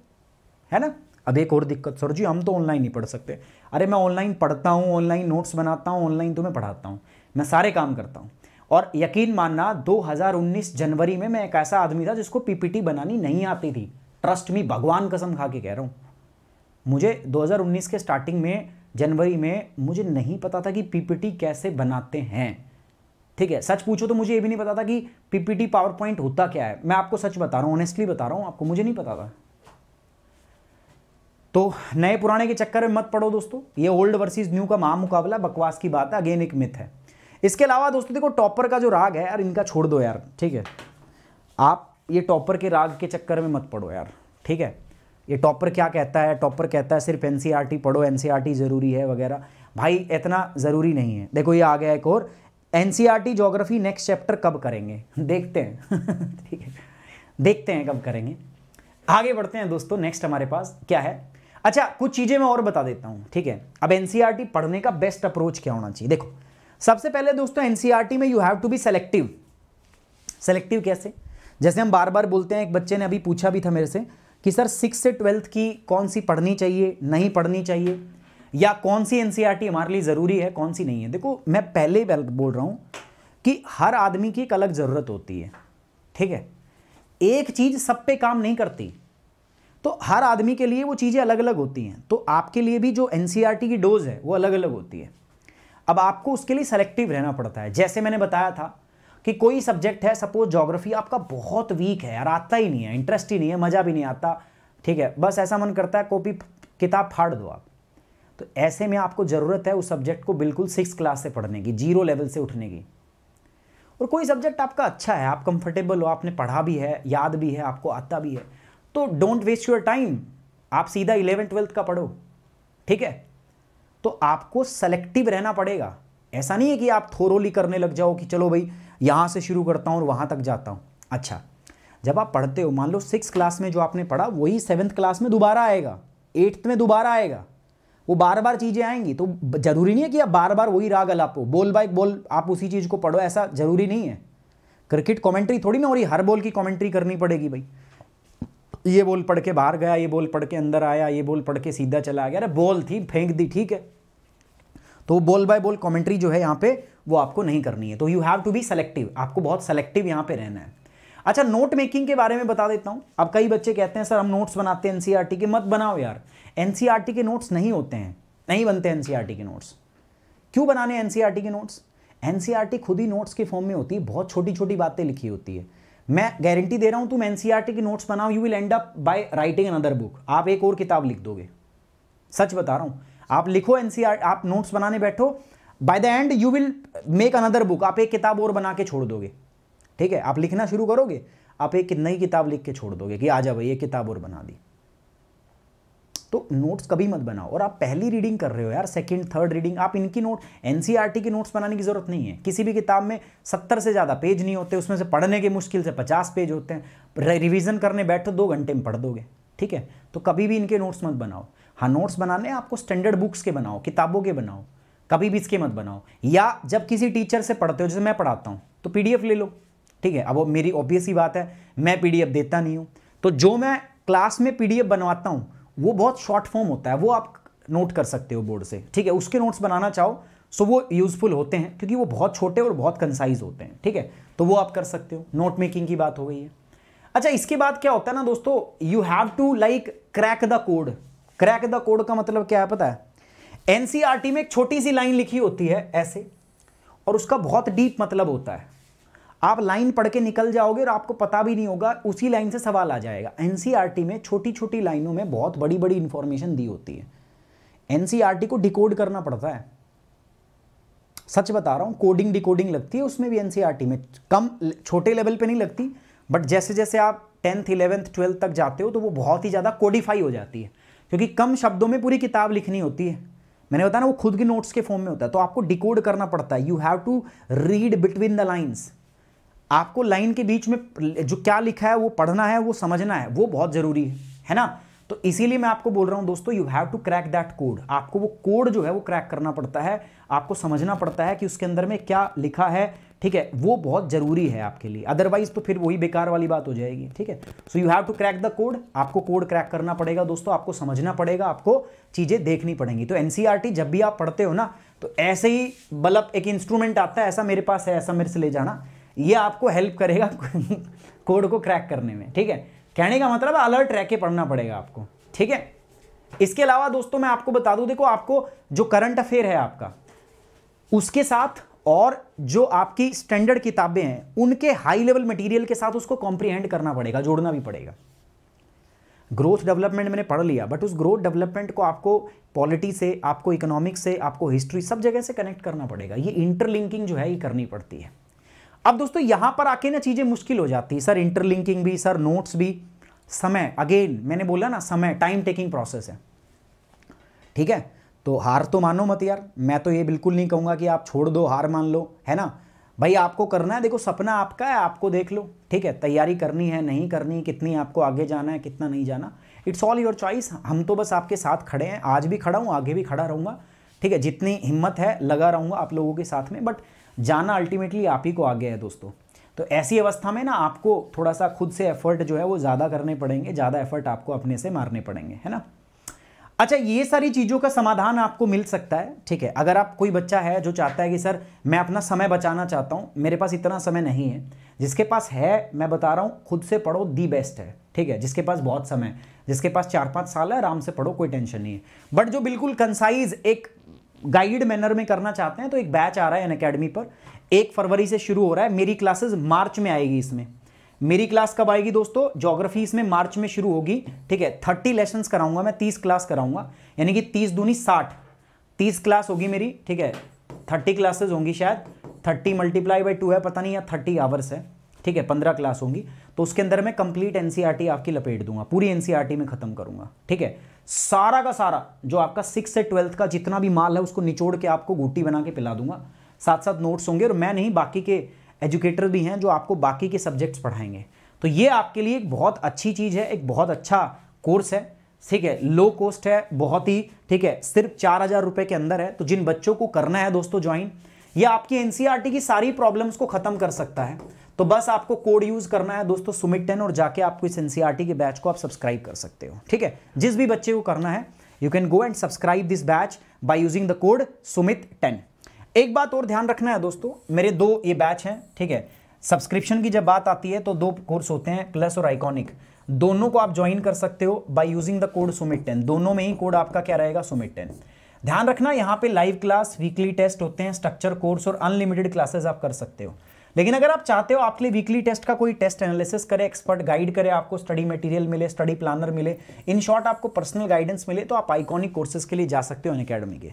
है ना अब एक और दिक्कत सर जी हम तो ऑनलाइन नहीं पढ़ सकते अरे मैं ऑनलाइन पढ़ता हूँ ऑनलाइन नोट्स बनाता हूँ ऑनलाइन तुम्हें तो पढ़ाता हूँ मैं सारे काम करता हूँ और यकीन मानना 2019 जनवरी में मैं एक ऐसा आदमी था जिसको पीपीटी बनानी नहीं आती थी ट्रस्ट मी भगवान कसम खा के कह रहा हूँ मुझे 2019 के स्टार्टिंग में जनवरी में मुझे नहीं पता था कि पीपीटी कैसे बनाते हैं ठीक है सच पूछो तो मुझे ये भी नहीं पता था कि पीपीटी पावर पॉइंट होता क्या है मैं आपको सच बता रहा हूं ऑनेस्टली बता रहा हूं आपको मुझे नहीं पता था तो नए पुराने के चक्कर में मत पड़ो दोस्तों ये ओल्ड वर्सेस न्यू का महा मुकाबला बकवास की बात है अगेन एक मिथ है इसके अलावा दोस्तों देखो टॉपर का जो राग है यार इनका छोड़ दो यार ठीक है आप ये टॉपर के राग के चक्कर में मत पड़ो यार ठीक है ये टॉपर क्या कहता है टॉपर कहता है सिर्फ एन e पढ़ो एन e ज़रूरी है वगैरह भाई इतना ज़रूरी नहीं है देखो ये आ गया एक और एन ज्योग्राफी नेक्स्ट चैप्टर कब करेंगे देखते हैं ठीक है देखते हैं कब करेंगे आगे बढ़ते हैं दोस्तों नेक्स्ट हमारे पास क्या है अच्छा कुछ चीज़ें मैं और बता देता हूँ ठीक है अब एन e पढ़ने का बेस्ट अप्रोच क्या होना चाहिए देखो सबसे पहले दोस्तों एन में you have to be selective selective कैसे जैसे हम बार बार बोलते हैं एक बच्चे ने अभी पूछा भी था मेरे से कि सर सिक्स से ट्वेल्थ की कौन सी पढ़नी चाहिए नहीं पढ़नी चाहिए या कौन सी एन e हमारे लिए ज़रूरी है कौन सी नहीं है देखो मैं पहले ही बोल रहा हूँ कि हर आदमी की एक अलग ज़रूरत होती है ठीक है एक चीज़ सब पे काम नहीं करती तो हर आदमी के लिए वो चीज़ें अलग अलग होती हैं तो आपके लिए भी जो एन e की डोज़ है वो अलग अलग होती है अब आपको उसके लिए सेलेक्टिव रहना पड़ता है जैसे मैंने बताया था कि कोई सब्जेक्ट है सपोज जोग्राफी आपका बहुत वीक है यार आता ही नहीं है इंटरेस्ट ही नहीं है मज़ा भी नहीं आता ठीक है बस ऐसा मन करता है कॉपी किताब फाड़ दो आप तो ऐसे में आपको ज़रूरत है उस सब्जेक्ट को बिल्कुल सिक्स क्लास से पढ़ने की जीरो लेवल से उठने की और कोई सब्जेक्ट आपका अच्छा है आप कंफर्टेबल हो आपने पढ़ा भी है याद भी है आपको आता भी है तो डोंट वेस्ट योर टाइम आप सीधा इलेवन ट्वेल्थ का पढ़ो ठीक है तो आपको सेलेक्टिव रहना पड़ेगा ऐसा नहीं है कि आप थोरोली करने लग जाओ कि चलो भाई यहाँ से शुरू करता हूँ और वहाँ तक जाता हूँ अच्छा जब आप पढ़ते हो मान लो सिक्स क्लास में जो आपने पढ़ा वही सेवन्थ क्लास में दोबारा आएगा एट्थ में दोबारा आएगा वो बार बार चीज़ें आएंगी तो ज़रूरी नहीं है कि आप बार बार वही राग अलापो बोल बाय बोल आप उसी चीज़ को पढ़ो ऐसा ज़रूरी नहीं है क्रिकेट कमेंट्री थोड़ी ना हो रही हर बॉल की कमेंट्री करनी पड़ेगी भाई ये बॉल पढ़ के बाहर गया ये बॉल पढ़ के अंदर आया ये बॉल पढ़ के सीधा चला गया अरे बॉल थी फेंक दी ठीक है तो बॉल बाय बॉल कॉमेंट्री जो है यहाँ पे वो आपको नहीं करनी है तो you have to be selective आपको बहुत सेलेक्टिव यहाँ पे रहना है अच्छा नोट मेकिंग के बारे में बता देता हूँ अब कई बच्चे कहते हैं सर हम नोट्स बनाते हैं एनसीईआरटी के मत बनाओ यार एनसीईआरटी के नोट्स नहीं होते हैं नहीं बनते एनसीईआरटी के नोट्स क्यों बनाने एनसीईआरटी के नोट्स एनसीईआरटी खुद ही नोट्स के फॉर्म में होती है बहुत छोटी छोटी बातें लिखी होती है मैं गारंटी दे रहा हूं तुम एनसीईआरटी के नोट्स बनाओ you will end up by writing another book आप एक और किताब लिख दोगे सच बता रहा हूं आप लिखो एनसीआर आप नोट्स बनाने बैठो by the end you will make another book आप एक किताब और बना के छोड़ दोगे ठीक है आप लिखना शुरू करोगे आप एक नई किताब लिख के छोड़ दोगे कि आ जा भाई ये किताब और बना दी तो नोट्स कभी मत बनाओ और आप पहली रीडिंग कर रहे हो यार सेकंड थर्ड रीडिंग आप इनकी नोट एनसीईआरटी e की नोट्स बनाने की ज़रूरत नहीं है किसी भी किताब में सत्तर से ज़्यादा पेज नहीं होते उसमें से पढ़ने के मुश्किल से पचास पेज होते हैं रिविज़न करने बैठो दो घंटे में पढ़ दोगे ठीक है तो कभी भी इनके नोट्स मत बनाओ हाँ नोट्स बनाने आपको स्टैंडर्ड बुक्स के बनाओ किताबों के बनाओ कभी भी इसके मत बनाओ या जब किसी टीचर से पढ़ते हो जैसे मैं पढ़ाता हूँ तो पीडीएफ ले लो ठीक है अब वो मेरी ऑब्वियस ही बात है मैं पीडीएफ देता नहीं हूँ तो जो मैं क्लास में पीडीएफ बनवाता हूँ वो बहुत शॉर्ट फॉर्म होता है वो आप नोट कर सकते हो बोर्ड से ठीक है उसके नोट्स बनाना चाहो सो वो यूज़फुल होते हैं क्योंकि वो बहुत छोटे और बहुत कंसाइज होते हैं ठीक है तो वो आप कर सकते हो नोट मेकिंग की बात हो गई है अच्छा इसके बाद क्या होता है ना दोस्तों you have to like crack the code crack the code का मतलब क्या है पता है एनसीआरटी में एक छोटी सी लाइन लिखी होती है ऐसे और उसका बहुत डीप मतलब होता है आप लाइन पढ़ के निकल जाओगे और आपको पता भी नहीं होगा उसी लाइन से सवाल आ जाएगा एनसीआरटी में छोटी छोटी लाइनों में बहुत बड़ी बड़ी इंफॉर्मेशन दी होती है एनसीआरटी को डिकोड करना पड़ता है सच बता रहा हूं कोडिंग डिकोडिंग लगती है उसमें भी एनसीआरटी में कम छोटे लेवल पर नहीं लगती बट जैसे जैसे आप टेंथ इलेवेंथ ट्वेल्थ तक जाते हो तो वो बहुत ही ज़्यादा कोडिफाई हो जाती है क्योंकि कम शब्दों में पूरी किताब लिखनी होती है मैंने बताया ना वो खुद के नोट्स के फॉर्म में होता है तो आपको डिकोड करना पड़ता है you have to read between the lines आपको लाइन के बीच में जो क्या लिखा है वो पढ़ना है वो समझना है वो बहुत ज़रूरी है है ना तो इसीलिए मैं आपको बोल रहा हूं दोस्तों you have to crack that code आपको वो कोड जो है वो क्रैक करना पड़ता है आपको समझना पड़ता है कि उसके अंदर में क्या लिखा है ठीक है वो बहुत जरूरी है आपके लिए अदरवाइज तो फिर वही बेकार वाली बात हो जाएगी ठीक है so you have to crack the code आपको कोड क्रैक करना पड़ेगा दोस्तों आपको समझना पड़ेगा आपको चीज़ें देखनी पड़ेंगी तो एनसीईआरटी e जब भी आप पढ़ते हो ना तो ऐसे ही मतलब एक इंस्ट्रूमेंट आता है ऐसा मेरे पास है ऐसा मेरे से ले जाना ये आपको हेल्प करेगा कोड को क्रैक करने में ठीक है कहने का मतलब अलर्ट रह के पढ़ना पड़ेगा आपको ठीक है इसके अलावा दोस्तों मैं आपको बता दूं देखो आपको जो करंट अफेयर है आपका उसके साथ और जो आपकी स्टैंडर्ड किताबें हैं उनके हाई लेवल मटेरियल के साथ उसको कॉम्प्रीहेंड करना पड़ेगा जोड़ना भी पड़ेगा ग्रोथ डेवलपमेंट मैंने पढ़ लिया बट उस ग्रोथ डेवलपमेंट को आपको पॉलिटी से आपको इकोनॉमिक से आपको हिस्ट्री सब जगह से कनेक्ट करना पड़ेगा ये इंटरलिंकिंग जो है ये करनी पड़ती है अब दोस्तों यहां पर आके ना चीजें मुश्किल हो जाती है सर इंटरलिंकिंग भी सर नोट्स भी समय अगेन मैंने बोला ना समय टाइम टेकिंग प्रोसेस है ठीक है तो हार तो मानो मत यार मैं तो ये बिल्कुल नहीं कहूँगा कि आप छोड़ दो हार मान लो है ना भाई आपको करना है देखो सपना आपका है आपको देख लो ठीक है तैयारी करनी है नहीं करनी कितनी आपको आगे जाना है कितना नहीं जाना इट्स ऑल योर चॉइस हम तो बस आपके साथ खड़े हैं आज भी खड़ा हूँ आगे भी खड़ा रहूँगा ठीक है जितनी हिम्मत है लगा रहूँगा आप लोगों के साथ में बट जाना अल्टीमेटली आप ही को आ गया है दोस्तों तो ऐसी अवस्था में ना आपको थोड़ा सा खुद से एफर्ट जो है वो ज़्यादा करने पड़ेंगे ज़्यादा एफर्ट आपको अपने से मारने पड़ेंगे है ना अच्छा ये सारी चीज़ों का समाधान आपको मिल सकता है ठीक है अगर आप कोई बच्चा है जो चाहता है कि सर मैं अपना समय बचाना चाहता हूँ मेरे पास इतना समय नहीं है जिसके पास है मैं बता रहा हूँ खुद से पढ़ो दी बेस्ट है ठीक है जिसके पास बहुत समय है जिसके पास चार पाँच साल है आराम से पढ़ो कोई टेंशन नहीं है बट जो बिल्कुल कंसाइज एक गाइड मैनर में करना चाहते हैं तो एक बैच आ रहा है एन अकेडमी पर एक फरवरी से शुरू हो रहा है मेरी क्लासेस मार्च में आएगी इसमें मेरी क्लास कब आएगी दोस्तों ज्योग्राफी इसमें मार्च में शुरू होगी ठीक है थर्टी लेसन कराऊंगा मैं तीस क्लास कराऊंगा यानी कि तीस दूनी साठ तीस क्लास होगी मेरी ठीक है थर्टी क्लासेस होंगी शायद थर्टी मल्टीप्लाई बाई टू है पता नहीं या थर्टी आवर्स है ठीक है पंद्रह क्लास होंगी तो उसके अंदर मैं कंप्लीट एनसीआरटी e आपकी लपेट दूंगा पूरी एनसीआरटी e में खत्म करूंगा ठीक है सारा का सारा जो आपका सिक्स से ट्वेल्थ का जितना भी माल है उसको निचोड़ के आपको गोटी बना के पिला दूंगा साथ साथ नोट्स होंगे और मैं नहीं बाकी के एजुकेटर भी हैं जो आपको बाकी के सब्जेक्ट्स पढ़ाएंगे तो ये आपके लिए एक बहुत अच्छी चीज़ है एक बहुत अच्छा कोर्स है ठीक है लो कॉस्ट है बहुत ही ठीक है सिर्फ चार हज़ार रुपये के अंदर है तो जिन बच्चों को करना है दोस्तों ज्वाइन ये आपकी एनसीईआरटी e की सारी प्रॉब्लम्स को ख़त्म कर सकता है तो बस आपको कोड यूज करना है दोस्तों सुमिट टेन और जाके आपको इस एनसीआरटी e के बैच को आप सब्सक्राइब कर सकते हो ठीक है जिस भी बच्चे को करना है you can go and subscribe this batch by using the code Sumit ten एक बात और ध्यान रखना है दोस्तों मेरे दो ये बैच हैं ठीक है सब्सक्रिप्शन की जब बात आती है तो दो कोर्स होते हैं प्लस और आइकॉनिक दोनों को आप ज्वाइन कर सकते हो by using the code Sumit ten दोनों में ही कोड आपका क्या रहेगा सुमिट टेन ध्यान रखना यहाँ पे लाइव क्लास वीकली टेस्ट होते हैं स्ट्रक्चर कोर्स और अनलिमिटेड क्लासेस आप कर सकते हो लेकिन अगर आप चाहते हो आपके लिए वीकली टेस्ट का कोई टेस्ट एनालिसिस करे एक्सपर्ट गाइड करे आपको स्टडी मटेरियल मिले स्टडी प्लानर मिले इन शॉर्ट आपको पर्सनल गाइडेंस मिले तो आप आइकॉनिक कोर्सेज के लिए जा सकते हो अकेडमी के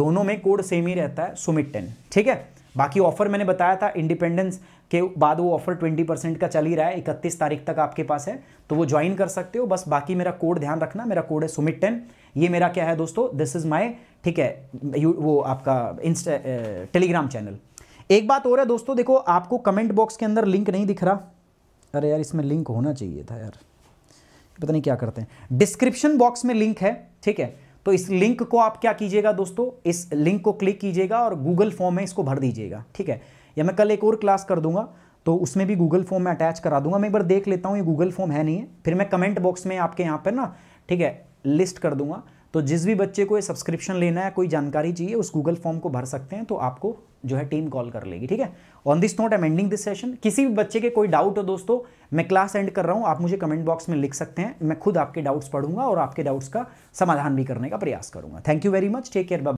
दोनों में कोड सेम ही रहता है सुमिट टेन ठीक है बाकी ऑफर मैंने बताया था इंडिपेंडेंस के बाद वो ऑफर 20 परसेंट का चल ही रहा है इकतीस तारीख तक आपके पास है तो वो ज्वाइन कर सकते हो बस बाकी मेरा कोड ध्यान रखना मेरा कोड है सुमिट टेन ये मेरा क्या है दोस्तों दिस इज माई ठीक है यू वो आपका इंस्टा टेलीग्राम चैनल एक बात और है दोस्तों देखो आपको कमेंट बॉक्स के अंदर लिंक नहीं दिख रहा अरे यार इसमें लिंक होना चाहिए था यार पता नहीं क्या करते हैं डिस्क्रिप्शन बॉक्स में लिंक है ठीक है तो इस लिंक को आप क्या कीजिएगा दोस्तों इस लिंक को क्लिक कीजिएगा और गूगल फॉर्म में इसको भर दीजिएगा ठीक है या मैं कल एक और क्लास कर दूंगा तो उसमें भी गूगल फॉर्म में अटैच करा दूंगा मैं एक बार देख लेता हूँ ये गूगल फॉर्म है नहीं है फिर मैं कमेंट बॉक्स में आपके यहाँ पर ना ठीक है लिस्ट कर दूंगा तो जिस भी बच्चे को ये सब्सक्रिप्शन लेना है कोई जानकारी चाहिए उस गूगल फॉर्म को भर सकते हैं तो आपको जो है टीम कॉल कर लेगी ठीक है on this note I'm ending this session किसी भी बच्चे के कोई डाउट हो दोस्तों मैं क्लास एंड कर रहा हूँ आप मुझे कमेंट बॉक्स में लिख सकते हैं मैं खुद आपके डाउट्स पढ़ूंगा और आपके डाउट्स का समाधान भी करने का प्रयास करूंगा thank you very much take care